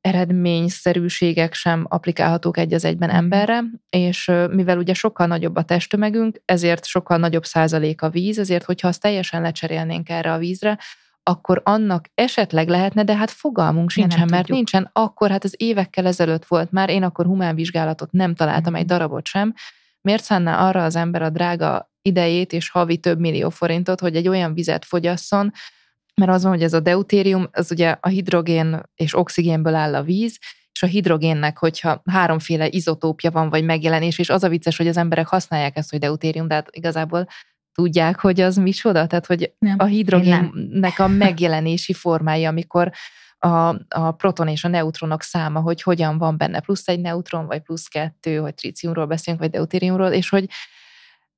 eredményszerűségek sem applikálhatók egy az egyben mhm. emberre, és mivel ugye sokkal nagyobb a testtömegünk, ezért sokkal nagyobb százalék a víz, ezért hogyha azt teljesen lecserélnénk erre a vízre, akkor annak esetleg lehetne, de hát fogalmunk sincsen, mert tudjuk. nincsen. Akkor hát az évekkel ezelőtt volt már, én akkor humán vizsgálatot nem találtam, mm. egy mhm. darabot sem. Miért szánná arra az ember a drága idejét és havi több millió forintot, hogy egy olyan vizet fogyasszon, mert az van, hogy ez a deutérium, az ugye a hidrogén és oxigénből áll a víz, és a hidrogénnek, hogyha háromféle izotópja van, vagy megjelenés, és az a vicces, hogy az emberek használják ezt, hogy deutérium, de hát igazából tudják, hogy az micsoda? Tehát, hogy nem, a hidrogénnek a megjelenési formája, amikor a, a proton és a neutronok száma, hogy hogyan van benne plusz egy neutron, vagy plusz kettő, vagy tríciumról beszélünk, vagy deutériumról, és hogy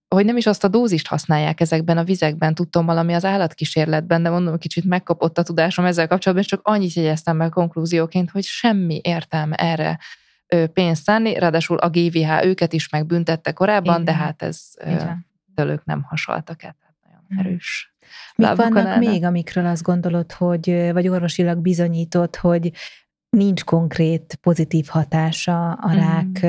hogy nem is azt a dózist használják ezekben a vizekben, tudtam valami az állatkísérletben, de mondom, kicsit megkapott a tudásom ezzel kapcsolatban, és csak annyit jegyeztem meg konklúzióként, hogy semmi értelme erre pénzt szállni, ráadásul a GVH őket is megbüntette korábban, Igen. de hát ez... Igen ők nem hasaltak el, tehát nagyon hmm. erős. Mik vannak állnak? még, amikről azt gondolod, hogy, vagy orvosilag bizonyított, hogy nincs konkrét pozitív hatása a mm. rák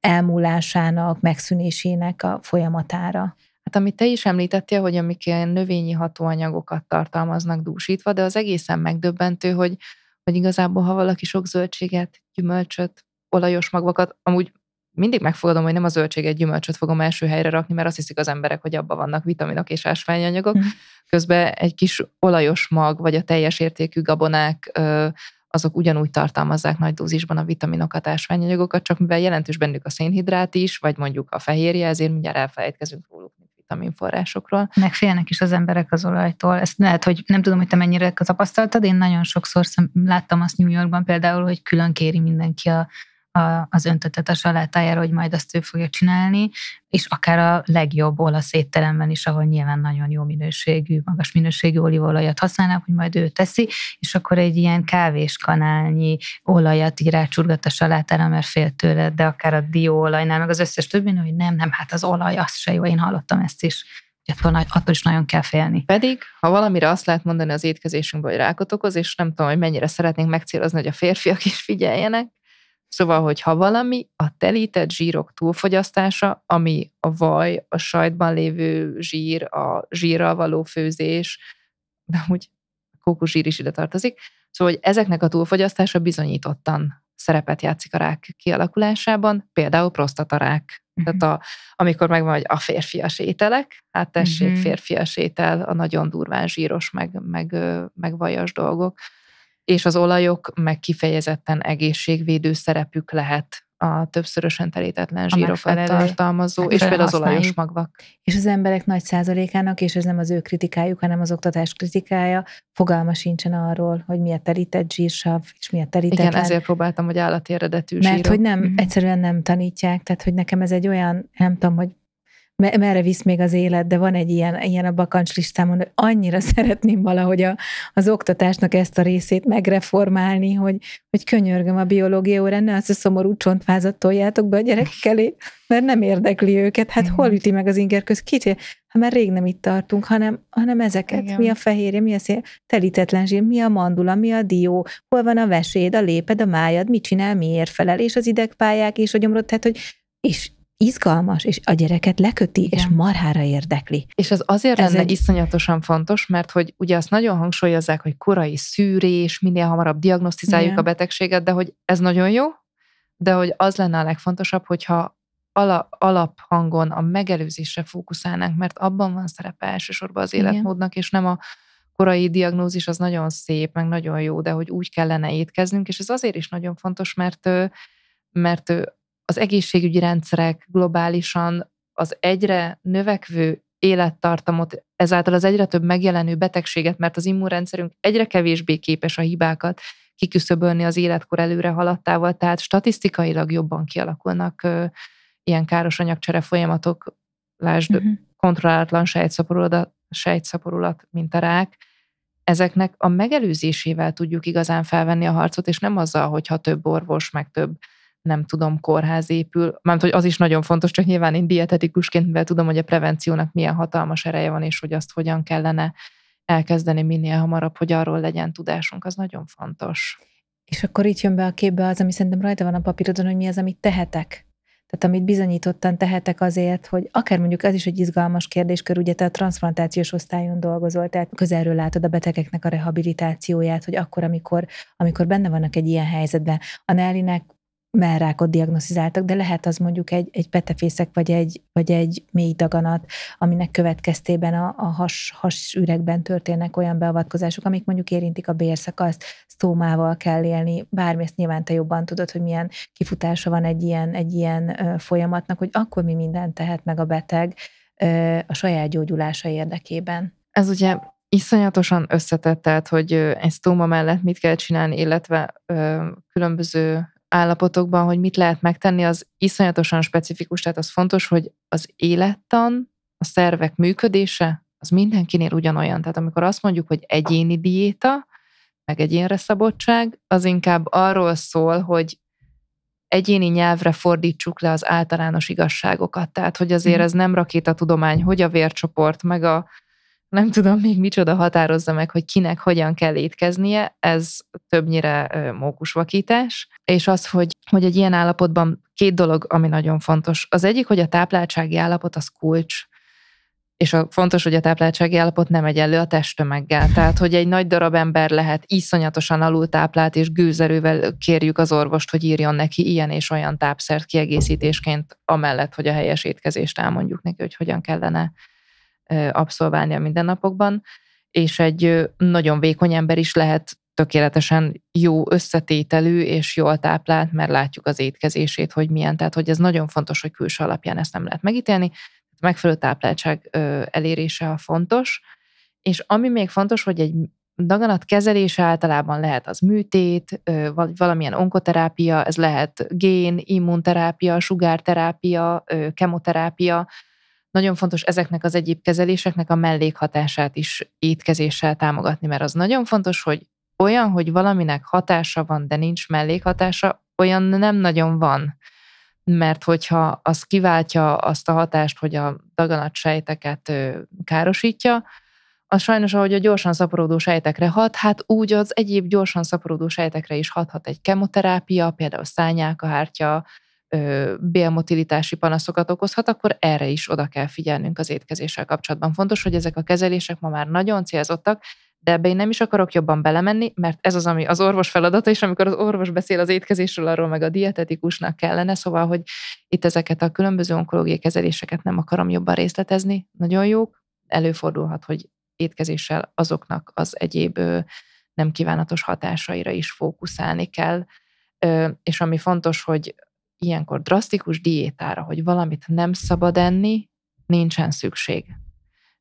elmúlásának, megszűnésének a folyamatára? Hát amit te is említettél, hogy amik ilyen növényi hatóanyagokat tartalmaznak dúsítva, de az egészen megdöbbentő, hogy, hogy igazából ha valaki sok zöldséget, gyümölcsöt, olajos magvakat, amúgy mindig megfogadom, hogy nem a zöldséget, gyümölcsöt fogom első helyre rakni, mert azt hiszik az emberek, hogy abban vannak vitaminok és ásványanyagok. Mhm. Közben egy kis olajos mag, vagy a teljes értékű gabonák, azok ugyanúgy tartalmazzák nagy dózisban a vitaminokat, ásványanyagokat, csak mivel jelentős bennük a szénhidrát is, vagy mondjuk a fehérje, ezért mindjárt elfelejtkezünk róluk vitaminforrásokról. Megfélnek is az emberek az olajtól. Ezt lehet, hogy nem tudom, hogy te mennyire tapasztaltad, én nagyon sokszor láttam azt New Yorkban például, hogy külön kéri mindenki a a, az a salátájára, hogy majd azt ő fogja csinálni, és akár a legjobb olasz étteremben is, ahol nyilván nagyon jó minőségű, magas minőségű olívaolajat használnak, hogy majd ő teszi, és akkor egy ilyen kávéskanálnyi olajat így rácsurgat a salátára, mert fél tőle, de akár a dióolajnál, meg az összes többi, hogy nem, nem, hát az olaj, az se jó, én hallottam ezt is attól, attól is nagyon kell félni. Pedig, ha valamire azt lehet mondani az étkezésünkből, hogy rákot okoz, és nem tudom, hogy mennyire szeretnénk megcélozni, hogy a férfiak is figyeljenek, Szóval, hogy ha valami a telített zsírok túlfogyasztása, ami a vaj, a sajtban lévő zsír, a zsírral való főzés, de úgy zsír is ide tartozik, szóval, hogy ezeknek a túlfogyasztása bizonyítottan szerepet játszik a rák kialakulásában, például prostatarák. uh Tehát a, amikor megvan, hogy a férfias ételek, hát tessék, mhm. férfias étel, a nagyon durván zsíros, meg, meg, meg vajas dolgok, és az olajok meg kifejezetten egészségvédő szerepük lehet a többszörösen terítetlen zsírokat tartalmazó, és például az olajos magvak. És az emberek nagy százalékának, és ez nem az ő kritikájuk, hanem az oktatás kritikája, fogalma sincsen arról, hogy mi a terített zsírsav, és mi a terítetlen. Igen, ezért próbáltam, hogy állati eredetű Mert zsírok. hogy nem, mhm. egyszerűen nem tanítják, tehát hogy nekem ez egy olyan, nem tudom, hogy merre visz még az élet, de van egy ilyen, ilyen a bakancslistámon, hogy annyira szeretném valahogy a, az oktatásnak ezt a részét megreformálni, hogy, hogy könyörgöm a biológia órán, ne azt a szomorú csontvázat toljátok be a gyerekek elé, mert nem érdekli őket. Hát hol üti meg az inger köz? Kicsi, hát már rég nem itt tartunk, hanem, hanem ezeket. Igen. Mi a fehérje, mi a szél, telítetlen zsír, mi a mandula, mi a dió, hol van a veséd, a léped, a májad, mit csinál, miért felel, és az idegpályák, és a gyomrod, tehát hogy és izgalmas, és a gyereket leköti, Igen. és marhára érdekli. És az azért Ez lenne egy... iszonyatosan fontos, mert hogy ugye azt nagyon hangsúlyozzák, hogy korai szűrés, minél hamarabb diagnosztizáljuk Igen. a betegséget, de hogy ez nagyon jó, de hogy az lenne a legfontosabb, hogyha ala, alaphangon a megelőzésre fókuszálnánk, mert abban van szerepe elsősorban az Igen. életmódnak, és nem a korai diagnózis az nagyon szép, meg nagyon jó, de hogy úgy kellene étkeznünk, és ez azért is nagyon fontos, mert mert az egészségügyi rendszerek globálisan az egyre növekvő élettartamot, ezáltal az egyre több megjelenő betegséget, mert az immunrendszerünk egyre kevésbé képes a hibákat kiküszöbölni az életkor előre haladtával, tehát statisztikailag jobban kialakulnak ö, ilyen káros anyagcsere folyamatok, lásd, uh-huh. kontrollálatlan sejtszaporulat, sejtszaporulat, mint a rák, ezeknek a megelőzésével tudjuk igazán felvenni a harcot, és nem azzal, hogyha több orvos, meg több nem tudom, kórház épül. Mert hogy az is nagyon fontos, csak nyilván én dietetikusként, mivel tudom, hogy a prevenciónak milyen hatalmas ereje van, és hogy azt hogyan kellene elkezdeni minél hamarabb, hogy arról legyen tudásunk, az nagyon fontos. És akkor itt jön be a képbe az, ami szerintem rajta van a papírodon, hogy mi az, amit tehetek. Tehát amit bizonyítottan tehetek azért, hogy akár mondjuk ez is egy izgalmas kérdéskör, ugye te a transplantációs osztályon dolgozol, tehát közelről látod a betegeknek a rehabilitációját, hogy akkor, amikor, amikor benne vannak egy ilyen helyzetben. A Nellinek mellrákot diagnosztizáltak, de lehet az mondjuk egy, egy petefészek, vagy egy, vagy egy mély daganat, aminek következtében a, a has, has üregben történnek olyan beavatkozások, amik mondjuk érintik a bérszakaszt, sztómával kell élni, bármi, ezt nyilván te jobban tudod, hogy milyen kifutása van egy ilyen, egy ilyen folyamatnak, hogy akkor mi mindent tehet meg a beteg a saját gyógyulása érdekében. Ez ugye iszonyatosan összetett, tehát hogy egy sztóma mellett mit kell csinálni, illetve ö, különböző állapotokban, hogy mit lehet megtenni, az iszonyatosan specifikus, tehát az fontos, hogy az élettan, a szervek működése, az mindenkinél ugyanolyan. Tehát amikor azt mondjuk, hogy egyéni diéta, meg egyénre szabadság, az inkább arról szól, hogy egyéni nyelvre fordítsuk le az általános igazságokat. Tehát, hogy azért mhm. ez nem rakéta tudomány, hogy a vércsoport, meg a nem tudom még micsoda határozza meg, hogy kinek hogyan kell étkeznie, ez többnyire mókusvakítás, és az, hogy, hogy egy ilyen állapotban két dolog, ami nagyon fontos. Az egyik, hogy a tápláltsági állapot az kulcs, és a, fontos, hogy a tápláltsági állapot nem egyenlő a testtömeggel. Tehát, hogy egy nagy darab ember lehet iszonyatosan alultáplált, és gőzerővel kérjük az orvost, hogy írjon neki ilyen és olyan tápszert kiegészítésként, amellett, hogy a helyes étkezést elmondjuk neki, hogy hogyan kellene abszolválni a mindennapokban, és egy nagyon vékony ember is lehet tökéletesen jó összetételű és jól táplált, mert látjuk az étkezését, hogy milyen. Tehát, hogy ez nagyon fontos, hogy külső alapján ezt nem lehet megítélni. Megfelelő tápláltság elérése a fontos. És ami még fontos, hogy egy daganat kezelése általában lehet az műtét, vagy valamilyen onkoterápia, ez lehet gén, immunterápia, sugárterápia, kemoterápia, nagyon fontos ezeknek az egyéb kezeléseknek a mellékhatását is étkezéssel támogatni, mert az nagyon fontos, hogy olyan, hogy valaminek hatása van, de nincs mellékhatása, olyan nem nagyon van. Mert hogyha az kiváltja azt a hatást, hogy a daganat sejteket károsítja, az sajnos, ahogy a gyorsan szaporodó sejtekre hat, hát úgy az egyéb gyorsan szaporodó sejtekre is hathat egy kemoterápia, például szányák a hártya, bélmotilitási panaszokat okozhat, akkor erre is oda kell figyelnünk az étkezéssel kapcsolatban. Fontos, hogy ezek a kezelések ma már nagyon célzottak, de ebbe én nem is akarok jobban belemenni, mert ez az, ami az orvos feladata, és amikor az orvos beszél az étkezésről, arról meg a dietetikusnak kellene, szóval, hogy itt ezeket a különböző onkológiai kezeléseket nem akarom jobban részletezni, nagyon jók, előfordulhat, hogy étkezéssel azoknak az egyéb nem kívánatos hatásaira is fókuszálni kell, és ami fontos, hogy ilyenkor drasztikus diétára, hogy valamit nem szabad enni, nincsen szükség.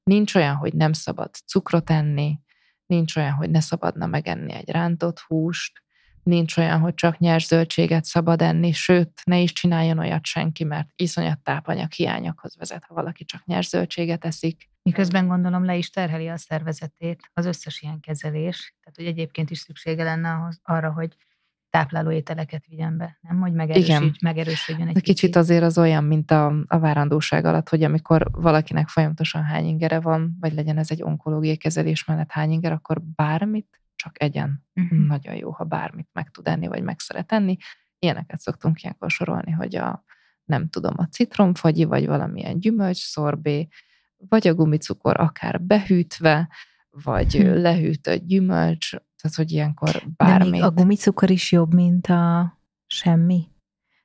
Nincs olyan, hogy nem szabad cukrot enni, nincs olyan, hogy ne szabadna megenni egy rántott húst, nincs olyan, hogy csak nyers zöldséget szabad enni, sőt, ne is csináljon olyat senki, mert iszonyat tápanyag hiányokhoz vezet, ha valaki csak nyers zöldséget eszik. Miközben gondolom le is terheli a szervezetét az összes ilyen kezelés, tehát hogy egyébként is szüksége lenne ahhoz, arra, hogy tápláló ételeket vigyen be, nem? Hogy megerősíts, megerősödjön egy kicsit. Kicsit azért az olyan, mint a, a várandóság alatt, hogy amikor valakinek folyamatosan hány ingere van, vagy legyen ez egy onkológiai kezelés mellett hány inger, akkor bármit csak egyen. Uh-huh. Nagyon jó, ha bármit meg tud enni, vagy meg szeret enni. Ilyeneket szoktunk ilyenkor sorolni, hogy a nem tudom, a citromfagyi, vagy valamilyen gyümölcs szorbé, vagy a gumicukor akár behűtve, vagy mhm. lehűtött gyümölcs, tehát, hogy ilyenkor bármi. a gumicukor is jobb, mint a semmi?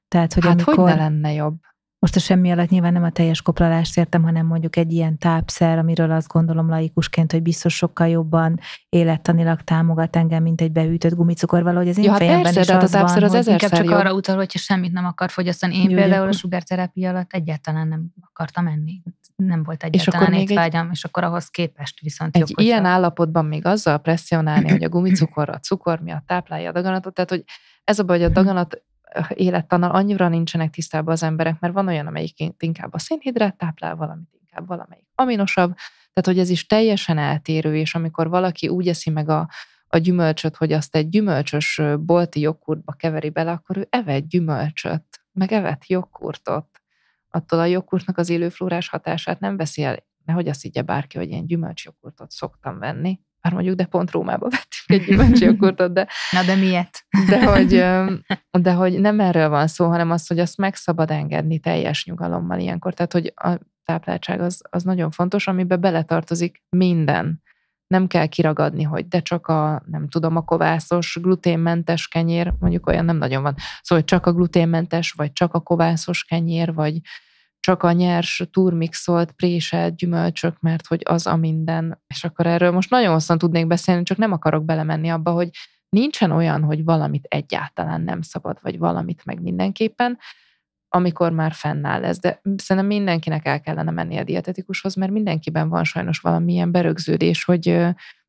Tehát, hogy hát amikor... hogy ne lenne jobb? Most a semmi alatt nyilván nem a teljes koplalást értem, hanem mondjuk egy ilyen tápszer, amiről azt gondolom laikusként, hogy biztos sokkal jobban élettanilag támogat engem, mint egy beütött gumicukor valahogy az én ja, hát fejemben persze, is de az, hát a az van, az hogy inkább csak jobb. arra utal, hogyha semmit nem akar fogyasztani. Én Jó, például a sugárterápia alatt egyáltalán nem akartam enni. Nem volt egyáltalán és akkor még egy... és akkor ahhoz képest viszont egy jobb, ilyen állapotban még azzal presszionálni, hogy a gumicukor, a cukor miatt táplálja a daganatot, tehát hogy ez a baj, hogy a daganat élettannal annyira nincsenek tisztában az emberek, mert van olyan, amelyik inkább a szénhidrát táplál, valamit inkább valamelyik aminosabb, tehát hogy ez is teljesen eltérő, és amikor valaki úgy eszi meg a, a gyümölcsöt, hogy azt egy gyümölcsös bolti jogkurtba keveri bele, akkor ő evett gyümölcsöt, meg evett jogkurtot, Attól a jogkurtnak az élőflórás hatását nem veszi el, nehogy azt higgye bárki, hogy én gyümölcsjogkurtot szoktam venni, már mondjuk, de pont Rómába vettünk egy jogurtot, de... Na de miért? de, hogy, de hogy nem erről van szó, hanem az, hogy azt meg szabad engedni teljes nyugalommal ilyenkor. Tehát, hogy a tápláltság az, az nagyon fontos, amiben beletartozik minden. Nem kell kiragadni, hogy de csak a, nem tudom, a kovászos, gluténmentes kenyér, mondjuk olyan nem nagyon van. Szóval csak a gluténmentes, vagy csak a kovászos kenyér, vagy csak a nyers, turmixolt, préselt gyümölcsök, mert hogy az a minden, és akkor erről most nagyon hosszan tudnék beszélni, csak nem akarok belemenni abba, hogy nincsen olyan, hogy valamit egyáltalán nem szabad, vagy valamit meg mindenképpen, amikor már fennáll ez. De szerintem mindenkinek el kellene menni a dietetikushoz, mert mindenkiben van sajnos valamilyen berögződés, hogy,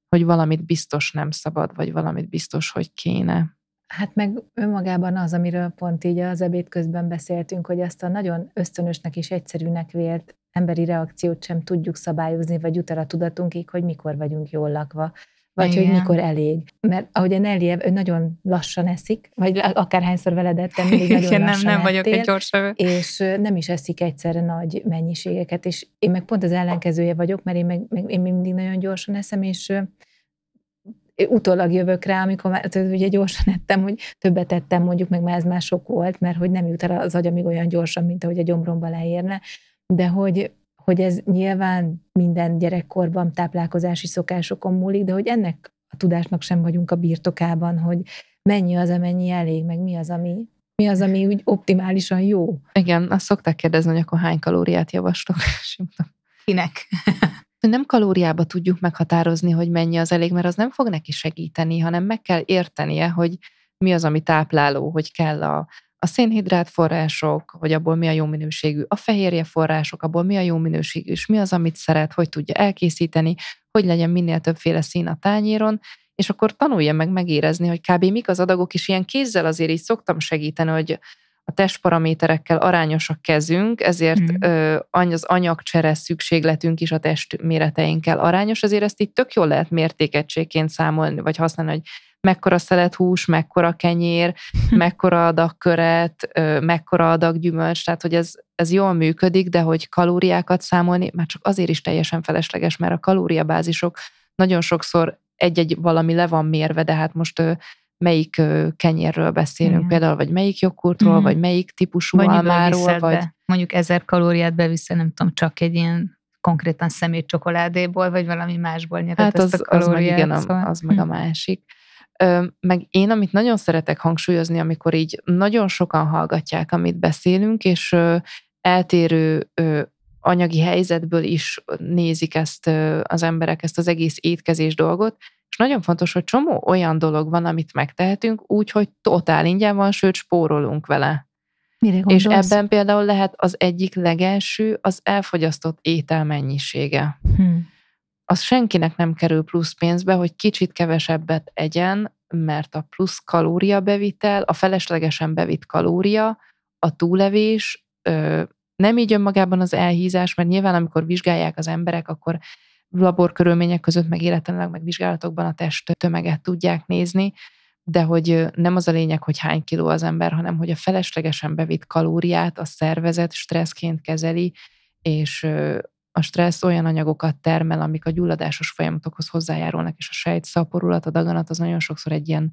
hogy valamit biztos nem szabad, vagy valamit biztos, hogy kéne. Hát meg önmagában az, amiről pont így az ebéd közben beszéltünk, hogy azt a nagyon ösztönösnek és egyszerűnek vélt emberi reakciót sem tudjuk szabályozni, vagy el a tudatunkig, hogy mikor vagyunk jól lakva, vagy Igen. hogy mikor elég. Mert a Eliev, ő nagyon lassan eszik, vagy akárhányszor veled ettem, még nagyon Igen, lassan nem, nem ettél, vagyok egy gyors És nem is eszik egyszerre nagy mennyiségeket, és én meg pont az ellenkezője vagyok, mert én, meg, meg, én mindig nagyon gyorsan eszem, és utólag jövök rá, amikor már, ugye gyorsan ettem, hogy többet ettem mondjuk, meg már ez már sok volt, mert hogy nem jut el az még olyan gyorsan, mint ahogy a gyomromba leérne, de hogy, hogy ez nyilván minden gyerekkorban táplálkozási szokásokon múlik, de hogy ennek a tudásnak sem vagyunk a birtokában, hogy mennyi az, amennyi elég, meg mi az, ami, mi az, ami úgy optimálisan jó. Igen, azt szokták kérdezni, hogy akkor hány kalóriát javaslok. Kinek? nem kalóriába tudjuk meghatározni, hogy mennyi az elég, mert az nem fog neki segíteni, hanem meg kell értenie, hogy mi az, ami tápláló, hogy kell a, a szénhidrát források, hogy abból mi a jó minőségű, a fehérje források, abból mi a jó minőségű, és mi az, amit szeret, hogy tudja elkészíteni, hogy legyen minél többféle szín a tányéron, és akkor tanulja meg megérezni, hogy kb. mik az adagok, és ilyen kézzel azért így szoktam segíteni, hogy a testparaméterekkel arányos a kezünk, ezért mm. az anyagcsere szükségletünk is a test méreteinkkel arányos, ezért ezt így tök jól lehet mértékegységként számolni, vagy használni, hogy mekkora szelet hús, mekkora kenyér, mekkora adag köret, mekkora adag gyümölcs, tehát hogy ez, ez jól működik, de hogy kalóriákat számolni már csak azért is teljesen felesleges, mert a kalóriabázisok nagyon sokszor egy-egy valami le van mérve, de hát most melyik kenyérről beszélünk Igen. például, vagy melyik joghurtról, mm. vagy melyik típusú vagy almáról, vagy... Be. Mondjuk ezer kalóriát beviszel, nem tudom, csak egy ilyen konkrétan szemét csokoládéból, vagy valami másból nyered hát ezt az, a kalóriát. Az meg, igen, szóval. az meg a hm. másik. Ö, meg én, amit nagyon szeretek hangsúlyozni, amikor így nagyon sokan hallgatják, amit beszélünk, és ö, eltérő ö, anyagi helyzetből is nézik ezt az emberek, ezt az egész étkezés dolgot, és nagyon fontos, hogy csomó olyan dolog van, amit megtehetünk, úgy, hogy totál ingyen van, sőt, spórolunk vele. Mire gondolsz? És ebben például lehet az egyik legelső az elfogyasztott étel mennyisége. Hmm. Az senkinek nem kerül plusz pénzbe, hogy kicsit kevesebbet egyen, mert a plusz kalória bevitel, a feleslegesen bevitt kalória, a túlevés, nem így önmagában az elhízás, mert nyilván amikor vizsgálják az emberek, akkor laborkörülmények között, meg életlenül, meg vizsgálatokban a test tömeget tudják nézni, de hogy nem az a lényeg, hogy hány kiló az ember, hanem hogy a feleslegesen bevitt kalóriát a szervezet stresszként kezeli, és a stressz olyan anyagokat termel, amik a gyulladásos folyamatokhoz hozzájárulnak, és a sejt szaporulat, a daganat az nagyon sokszor egy ilyen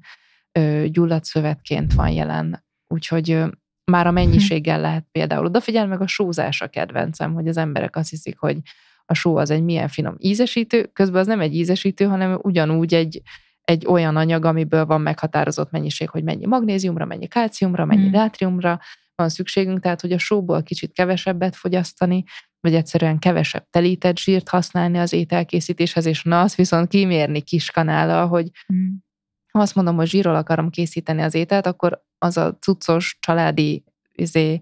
gyulladszövetként van jelen. Úgyhogy már a mhm. mennyiséggel lehet például odafigyelni, meg a sózás a kedvencem, hogy az emberek azt hiszik, hogy a só az egy milyen finom ízesítő, közben az nem egy ízesítő, hanem ugyanúgy egy, egy olyan anyag, amiből van meghatározott mennyiség, hogy mennyi magnéziumra, mennyi kalciumra, mennyi hmm. nátriumra van szükségünk, tehát hogy a sóból kicsit kevesebbet fogyasztani, vagy egyszerűen kevesebb telített zsírt használni az ételkészítéshez, és na azt viszont kimérni kis kanála, hogy mm. ha azt mondom, hogy zsírról akarom készíteni az ételt, akkor az a cuccos családi izé,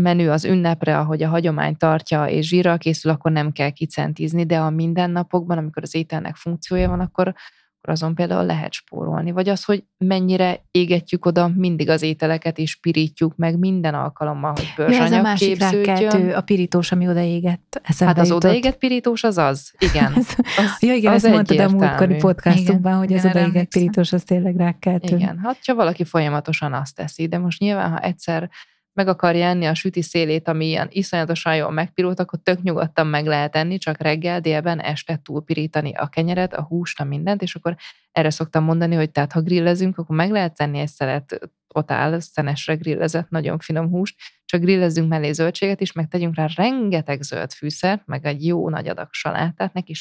menü az ünnepre, ahogy a hagyomány tartja és zsírral készül, akkor nem kell kicentízni, de a mindennapokban, amikor az ételnek funkciója van, akkor, akkor azon például lehet spórolni. Vagy az, hogy mennyire égetjük oda mindig az ételeket, és pirítjuk meg minden alkalommal, hogy pörzsanyag ja, ez a másik rákkeltő, a pirítós, ami odaégett. Eszembe hát az jutott. odaégett pirítós az az, igen. Az, ja igen, az ezt mondtad a múltkori podcastunkban, hogy az odaégett pirítós az tényleg rákkeltő. Igen, hát ha valaki folyamatosan azt teszi, de most nyilván, ha egyszer meg akarja enni a süti szélét, ami ilyen iszonyatosan jól megpirult, akkor tök nyugodtan meg lehet enni, csak reggel, délben, este túlpirítani a kenyeret, a húst, a mindent, és akkor erre szoktam mondani, hogy tehát ha grillezünk, akkor meg lehet enni egy szelet totál szenesre grillezett, nagyon finom húst, csak grillezzünk mellé zöldséget is, meg tegyünk rá rengeteg zöld fűszer, meg egy jó nagy adag salátát, neki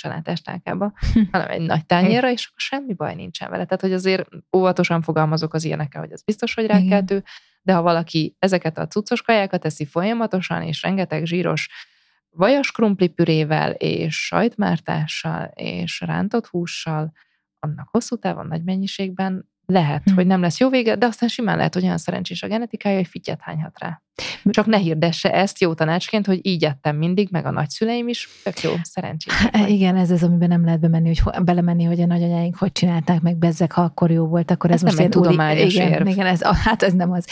tálkába, hanem egy nagy tányérra, és akkor semmi baj nincsen vele. Tehát, hogy azért óvatosan fogalmazok az ilyenekkel, hogy ez biztos, hogy rákeltő, Igen de ha valaki ezeket a cuccos kajákat eszi folyamatosan, és rengeteg zsíros vajas krumplipürével, és sajtmártással, és rántott hússal, annak hosszú távon nagy mennyiségben lehet, hmm. hogy nem lesz jó vége, de aztán simán lehet, hogy olyan szerencsés a genetikája, hogy fityet hányhat rá. Csak ne hirdesse ezt jó tanácsként, hogy így ettem mindig, meg a nagyszüleim is, tök jó, szerencsés. Igen, ez az, amiben nem lehet bemenni, hogy belemenni, hogy a nagyanyáink hogy csinálták meg, bezzek, ha akkor jó volt, akkor ez, ez most nem egy tudományos úli... igen, igen, ez, hát ez nem az.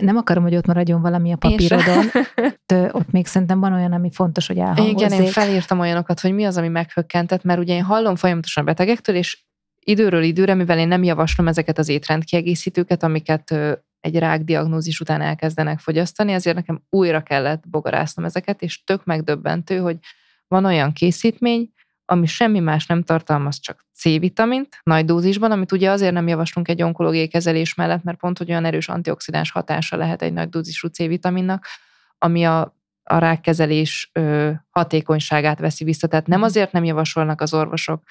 Nem akarom, hogy ott maradjon valami a papírodon. ott még szerintem van olyan, ami fontos, hogy elhangozzék. Igen, én felírtam olyanokat, hogy mi az, ami meghökkentett, mert ugye én hallom folyamatosan a betegektől, és időről időre, mivel én nem javaslom ezeket az étrendkiegészítőket, amiket egy rákdiagnózis után elkezdenek fogyasztani, ezért nekem újra kellett bogarásznom ezeket, és tök megdöbbentő, hogy van olyan készítmény, ami semmi más nem tartalmaz, csak C-vitamint nagy dózisban, amit ugye azért nem javaslunk egy onkológiai kezelés mellett, mert pont, hogy olyan erős antioxidáns hatása lehet egy nagy dózisú C-vitaminnak, ami a, a rákkezelés ö, hatékonyságát veszi vissza. Tehát nem mhm. azért nem javasolnak az orvosok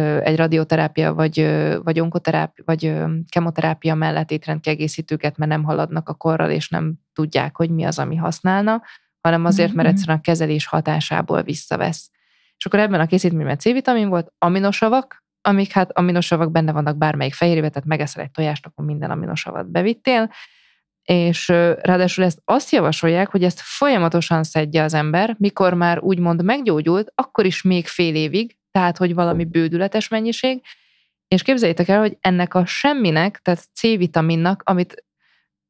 egy radioterápia, vagy, vagy onkoterápia, vagy kemoterápia mellett étrendkiegészítőket, mert nem haladnak a korral, és nem tudják, hogy mi az, ami használna, hanem azért, mert mm-hmm. egyszerűen a kezelés hatásából visszavesz. És akkor ebben a készítményben C-vitamin volt, aminosavak, amik hát aminosavak benne vannak bármelyik fehérjébe, tehát megeszel egy tojást, akkor minden aminosavat bevittél, és ráadásul ezt azt javasolják, hogy ezt folyamatosan szedje az ember, mikor már úgymond meggyógyult, akkor is még fél évig, tehát hogy valami bődületes mennyiség, és képzeljétek el, hogy ennek a semminek, tehát C-vitaminnak, amit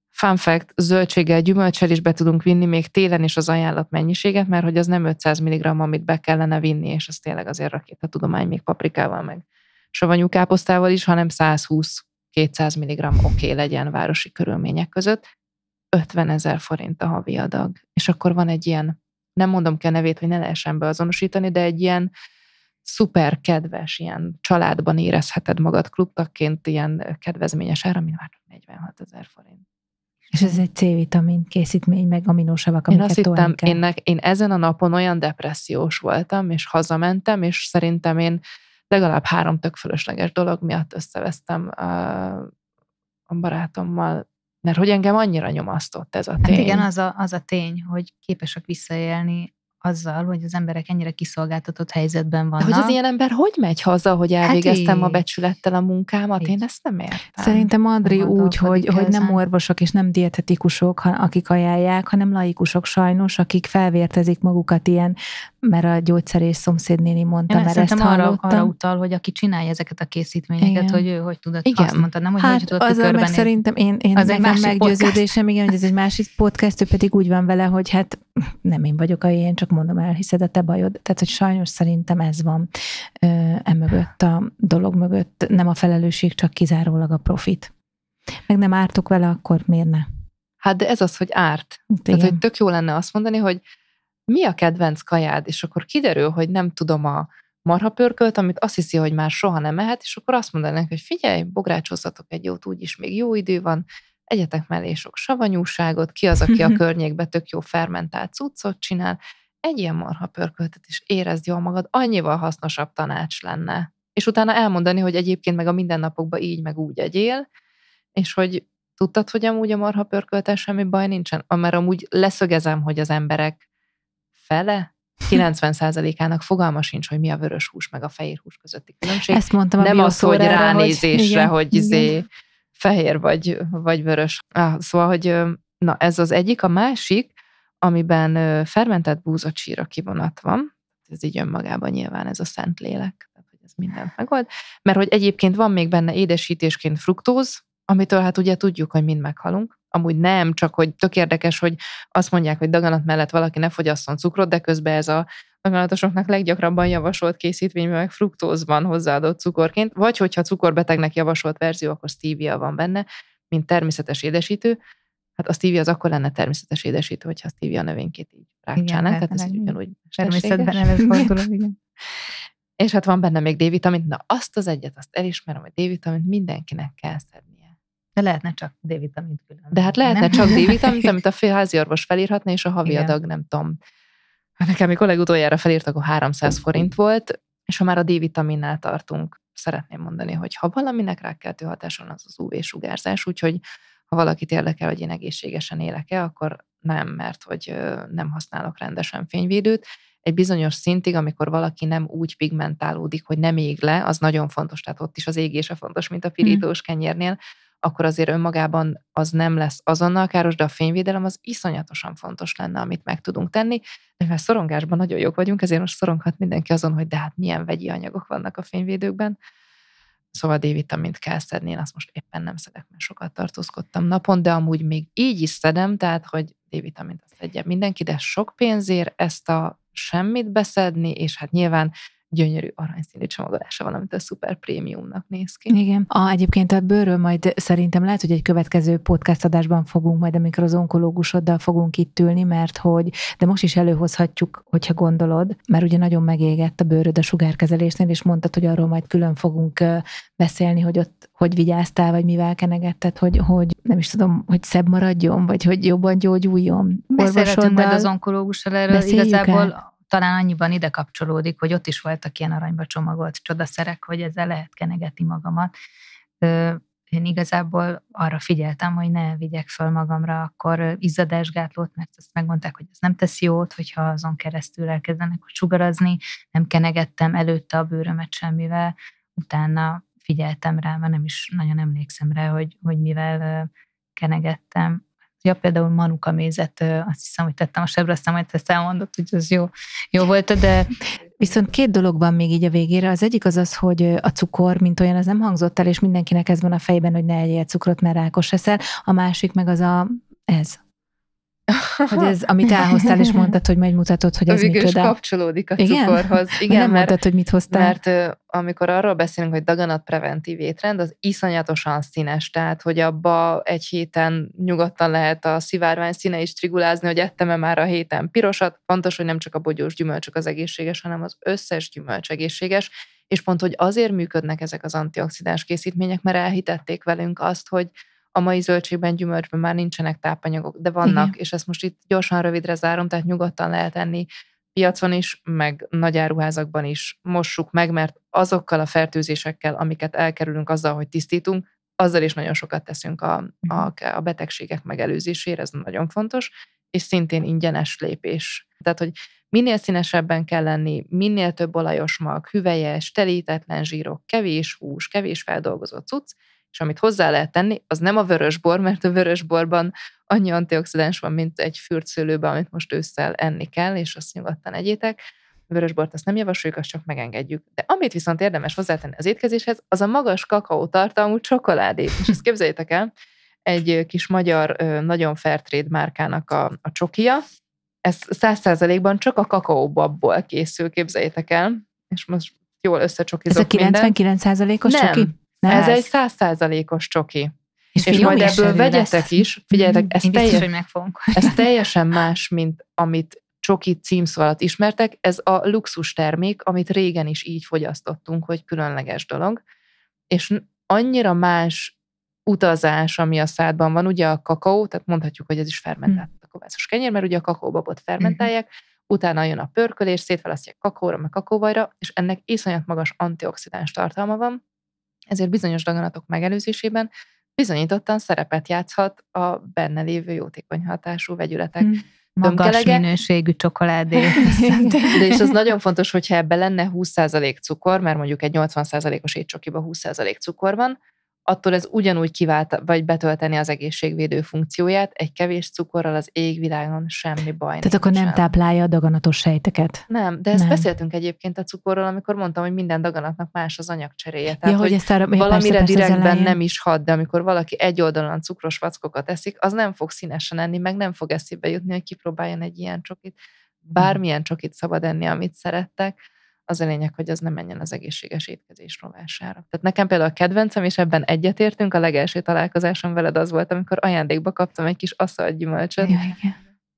fun fact, zöldséggel, gyümölcsel is be tudunk vinni még télen is az ajánlat mennyiséget, mert hogy az nem 500 mg, amit be kellene vinni, és az tényleg azért a tudomány még paprikával meg savanyú káposztával is, hanem 120 200 mg oké okay legyen városi körülmények között, 50 ezer forint a havi adag. És akkor van egy ilyen, nem mondom ki a nevét, hogy ne lehessen beazonosítani, de egy ilyen szuper kedves, ilyen családban érezheted magad klubtakként, ilyen kedvezményes ára, mint már 46 ezer forint. És ez egy C-vitamin készítmény, meg aminósavak, amiket Én azt hittem, Én, én ezen a napon olyan depressziós voltam, és hazamentem, és szerintem én legalább három tök fölösleges dolog miatt összevesztem a, a barátommal, mert hogy engem annyira nyomasztott ez a hát tény. Hát igen, az a, az a tény, hogy képesek visszaélni azzal, hogy az emberek ennyire kiszolgáltatott helyzetben vannak. De hogy az ilyen ember hogy megy haza, hogy hát elvégeztem hát a becsülettel a munkámat? Én ezt nem értem. Szerintem Andri nem úgy, hogy, hogy nem orvosok és nem dietetikusok, akik ajánlják, hanem laikusok sajnos, akik felvértezik magukat ilyen, mert a gyógyszerész szomszédnéni mondta, Én mert ezt hallottam. arra, arra utal, hogy aki csinálja ezeket a készítményeket, igen. hogy ő hogy tudott, igen. azt mondta, nem, hogy hát, hogy az meg szerintem én, én az nekem meggyőződésem, igen, hogy ez egy másik podcast, ő pedig úgy van vele, hogy hát nem én vagyok a én csak mondom, elhiszed a te bajod. Tehát, hogy sajnos szerintem ez van emögött a dolog mögött. Nem a felelősség, csak kizárólag a profit. Meg nem ártok vele, akkor miért ne? Hát de ez az, hogy árt. Hát igen. Tehát, hogy tök jó lenne azt mondani, hogy mi a kedvenc kajád, és akkor kiderül, hogy nem tudom a marhapörkölt, amit azt hiszi, hogy már soha nem mehet, és akkor azt mondanak, hogy figyelj, bográcsozzatok egy jót, úgyis még jó idő van, egyetek mellé sok savanyúságot, ki az, aki a környékbe tök jó fermentált cuccot csinál, egy ilyen marha pörköltet is érezd jól magad, annyival hasznosabb tanács lenne. És utána elmondani, hogy egyébként meg a mindennapokban így meg úgy egyél, és hogy tudtad, hogy amúgy a marha pörköltel semmi baj nincsen? Mert amúgy leszögezem, hogy az emberek fele 90%-ának fogalma sincs, hogy mi a vörös hús meg a fehér hús közötti különbség. Ezt mondtam Nem az, hogy ránézésre, hogy, hogy izé fehér vagy, vagy vörös. Ah, szóval, hogy na ez az egyik, a másik, amiben fermentett búzacsíra kivonat van, ez így önmagában nyilván ez a szent lélek, tehát hogy ez mindent megold, mert hogy egyébként van még benne édesítésként fruktóz, amitől hát ugye tudjuk, hogy mind meghalunk. Amúgy nem, csak hogy tök érdekes, hogy azt mondják, hogy daganat mellett valaki ne fogyasszon cukrot, de közben ez a daganatosoknak leggyakrabban javasolt készítmény, meg fruktóz van hozzáadott cukorként, vagy hogyha cukorbetegnek javasolt verzió, akkor stevia van benne, mint természetes édesítő, Hát a stevia az akkor lenne természetes édesítő, hogyha a stevia a növénykét így rákcsálnánk, tehát ez ugyanúgy természetben előfordul, igen. És hát van benne még D-vitamint, na azt az egyet, azt elismerem, hogy D-vitamint mindenkinek kell szednie. De lehetne csak D-vitamint külön. De hát lehetne nem? csak D-vitamint, amit a házi orvos felírhatna, és a havi Igen. adag, nem tudom. Hát nekem, mikor legutoljára felírtak, akkor 300 forint volt, és ha már a D-vitaminnál tartunk, szeretném mondani, hogy ha valaminek rákkeltő hatáson az az UV-sugárzás, úgyhogy ha valakit érdekel, hogy én egészségesen élek-e, akkor nem, mert hogy nem használok rendesen fényvédőt. Egy bizonyos szintig, amikor valaki nem úgy pigmentálódik, hogy nem ég le, az nagyon fontos, tehát ott is az égése fontos, mint a hm. pirítós kenyérnél, akkor azért önmagában az nem lesz azonnal káros, de a fényvédelem az iszonyatosan fontos lenne, amit meg tudunk tenni. De mivel szorongásban nagyon jók vagyunk, ezért most szoronghat mindenki azon, hogy de hát milyen vegyi anyagok vannak a fényvédőkben. Szóval D-vitamint kell szedni, én azt most éppen nem szedek, mert sokat tartózkodtam napon, de amúgy még így is szedem, tehát hogy D-vitamint azt szedje mindenki, de sok pénzért ezt a semmit beszedni, és hát nyilván gyönyörű aranyszínű csomagolása van, amit a szuper prémiumnak néz ki. Igen. A, egyébként a bőről majd szerintem lehet, hogy egy következő podcast adásban fogunk majd, amikor az onkológusoddal fogunk itt ülni, mert hogy, de most is előhozhatjuk, hogyha gondolod, mert ugye nagyon megégett a bőröd a sugárkezelésnél, és mondtad, hogy arról majd külön fogunk beszélni, hogy ott hogy vigyáztál, vagy mivel kenegetted, hogy, hogy nem is tudom, hogy szebb maradjon, vagy hogy jobban gyógyuljon. Beszélhetünk majd az onkológussal erről. Igazából el? talán annyiban ide kapcsolódik, hogy ott is voltak ilyen aranyba csomagolt csodaszerek, hogy ezzel lehet kenegetni magamat. Én igazából arra figyeltem, hogy ne vigyek föl magamra akkor izzadásgátlót, mert azt megmondták, hogy ez nem tesz jót, hogyha azon keresztül elkezdenek sugarazni. Nem kenegettem előtte a bőrömet semmivel, utána figyeltem rá, mert nem is nagyon emlékszem rá, hogy, hogy mivel kenegettem Ja, például Manuka mézet, azt hiszem, hogy tettem a sebre, aztán majd ezt elmondott, hogy az jó, jó volt, de... Viszont két dolog van még így a végére. Az egyik az az, hogy a cukor, mint olyan, az nem hangzott el, és mindenkinek ez van a fejben, hogy ne egyél cukrot, mert rákos eszel. A másik meg az a ez, hogy ez, amit elhoztál, és mondtad, hogy majd mutatod, hogy ez micsoda. kapcsolódik a Igen? cukorhoz. Igen, nem mert, mondtad, hogy mit hoztál. Mert amikor arról beszélünk, hogy preventív étrend, az iszonyatosan színes, tehát hogy abba egy héten nyugodtan lehet a szivárvány színe is trigulázni, hogy ettem-e már a héten pirosat. Fontos, hogy nem csak a bogyós gyümölcsök az egészséges, hanem az összes gyümölcs egészséges, és pont, hogy azért működnek ezek az antioxidáns készítmények, mert elhitették velünk azt, hogy a mai zöldségben, gyümölcsben már nincsenek tápanyagok, de vannak, Igen. és ezt most itt gyorsan rövidre zárom, tehát nyugodtan lehet enni piacon is, meg nagy áruházakban is mossuk meg, mert azokkal a fertőzésekkel, amiket elkerülünk azzal, hogy tisztítunk, azzal is nagyon sokat teszünk a, a, mhm. a betegségek megelőzésére, ez nagyon fontos, és szintén ingyenes lépés. Tehát, hogy minél színesebben kell lenni, minél több olajos mag, hüvelyes, telítetlen zsírok, kevés hús, kevés feldolgozott cucc, és amit hozzá lehet tenni, az nem a vörösbor, mert a vörösborban annyi antioxidáns van, mint egy fürdszőlőben, amit most ősszel enni kell, és azt nyugodtan egyétek. A vörösbort azt nem javasoljuk, azt csak megengedjük. De amit viszont érdemes hozzátenni az étkezéshez, az a magas kakaó tartalmú csokoládé. És ezt képzeljétek el, egy kis magyar, nagyon trade márkának a, a csokia, ez száz százalékban csak a kakaóbabból készül, képzeljétek el, és most jól összecsokizok Ez a 99 százalékos csoki? Ne ez ez egy százszázalékos csoki. És, és majd ebből vegyetek lesz. is, figyeljetek, mhm. ez, biztos, teljes, hogy ez teljesen más, mint amit csoki címszó alatt ismertek, ez a luxus termék, amit régen is így fogyasztottunk, hogy különleges dolog, és annyira más utazás, ami a szádban van, ugye a kakaó, tehát mondhatjuk, hogy ez is fermentált mm. a kovászos kenyér, mert ugye a kakaóbabot mhm. fermentálják, mm-hmm. utána jön a pörkölés, szétválasztják kakóra meg kakóvajra, és ennek iszonyat magas antioxidáns tartalma van, ezért bizonyos daganatok megelőzésében bizonyítottan szerepet játszhat a benne lévő jótékony hatású vegyületek. Hmm magas dömkelege. minőségű csokoládé. De és az nagyon fontos, hogyha ebben lenne 20% cukor, mert mondjuk egy 80%-os étcsokiba 20% cukor van, attól ez ugyanúgy kivált, vagy betölteni az egészségvédő funkcióját, egy kevés cukorral az égvilágon semmi baj. Tehát akkor nem sem. táplálja a daganatos sejteket. Nem, de ezt nem. beszéltünk egyébként a cukorról, amikor mondtam, hogy minden daganatnak más az anyagcseréje. Tehát, ja, hogy, ezt arra, valamire persze, persze direktben nem is hat, de amikor valaki egy oldalon cukros vackokat eszik, az nem fog színesen enni, meg nem fog eszébe jutni, hogy kipróbáljon egy ilyen csokit. Hmm. Bármilyen csokit szabad enni, amit szerettek az a lényeg, hogy az nem menjen az egészséges étkezés rovására. Tehát nekem például a kedvencem, és ebben egyetértünk, a legelső találkozásom veled az volt, amikor ajándékba kaptam egy kis gyümölcsöt. Jaj, igen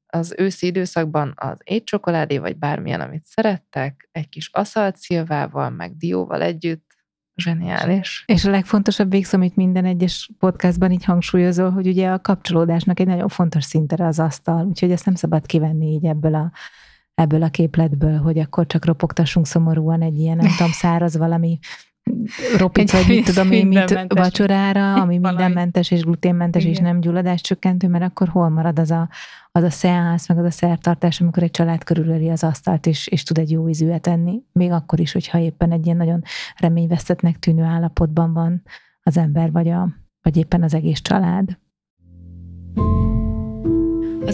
az őszi időszakban az étcsokoládé, vagy bármilyen, amit szerettek, egy kis asszalt szilvával, meg dióval együtt, Zseniális. És a legfontosabb végszó, amit minden egyes podcastban így hangsúlyozol, hogy ugye a kapcsolódásnak egy nagyon fontos szintere az asztal, úgyhogy ezt nem szabad kivenni így ebből a ebből a képletből, hogy akkor csak ropogtassunk szomorúan egy ilyen, nem tudom, száraz valami ropit, vagy mit tudom én, mit vacsorára, ami mindenmentes és gluténmentes Igen. és nem gyulladás csökkentő, mert akkor hol marad az a, az a szeánsz, meg az a szertartás, amikor egy család körülöli az asztalt, és, és tud egy jó ízűet enni, még akkor is, hogyha éppen egy ilyen nagyon reményvesztetnek tűnő állapotban van az ember, vagy, a, vagy éppen az egész család. thank you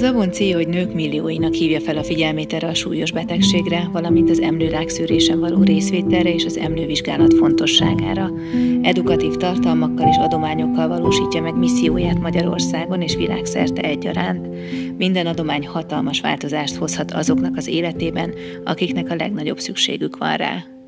az Avon célja, e hogy nők millióinak hívja fel a figyelmét erre a súlyos betegségre, valamint az emlőrák szűrésen való részvételre és az emlővizsgálat fontosságára. Edukatív tartalmakkal és adományokkal valósítja meg misszióját Magyarországon és világszerte egyaránt. Minden adomány hatalmas változást hozhat azoknak az életében, akiknek a legnagyobb szükségük van rá.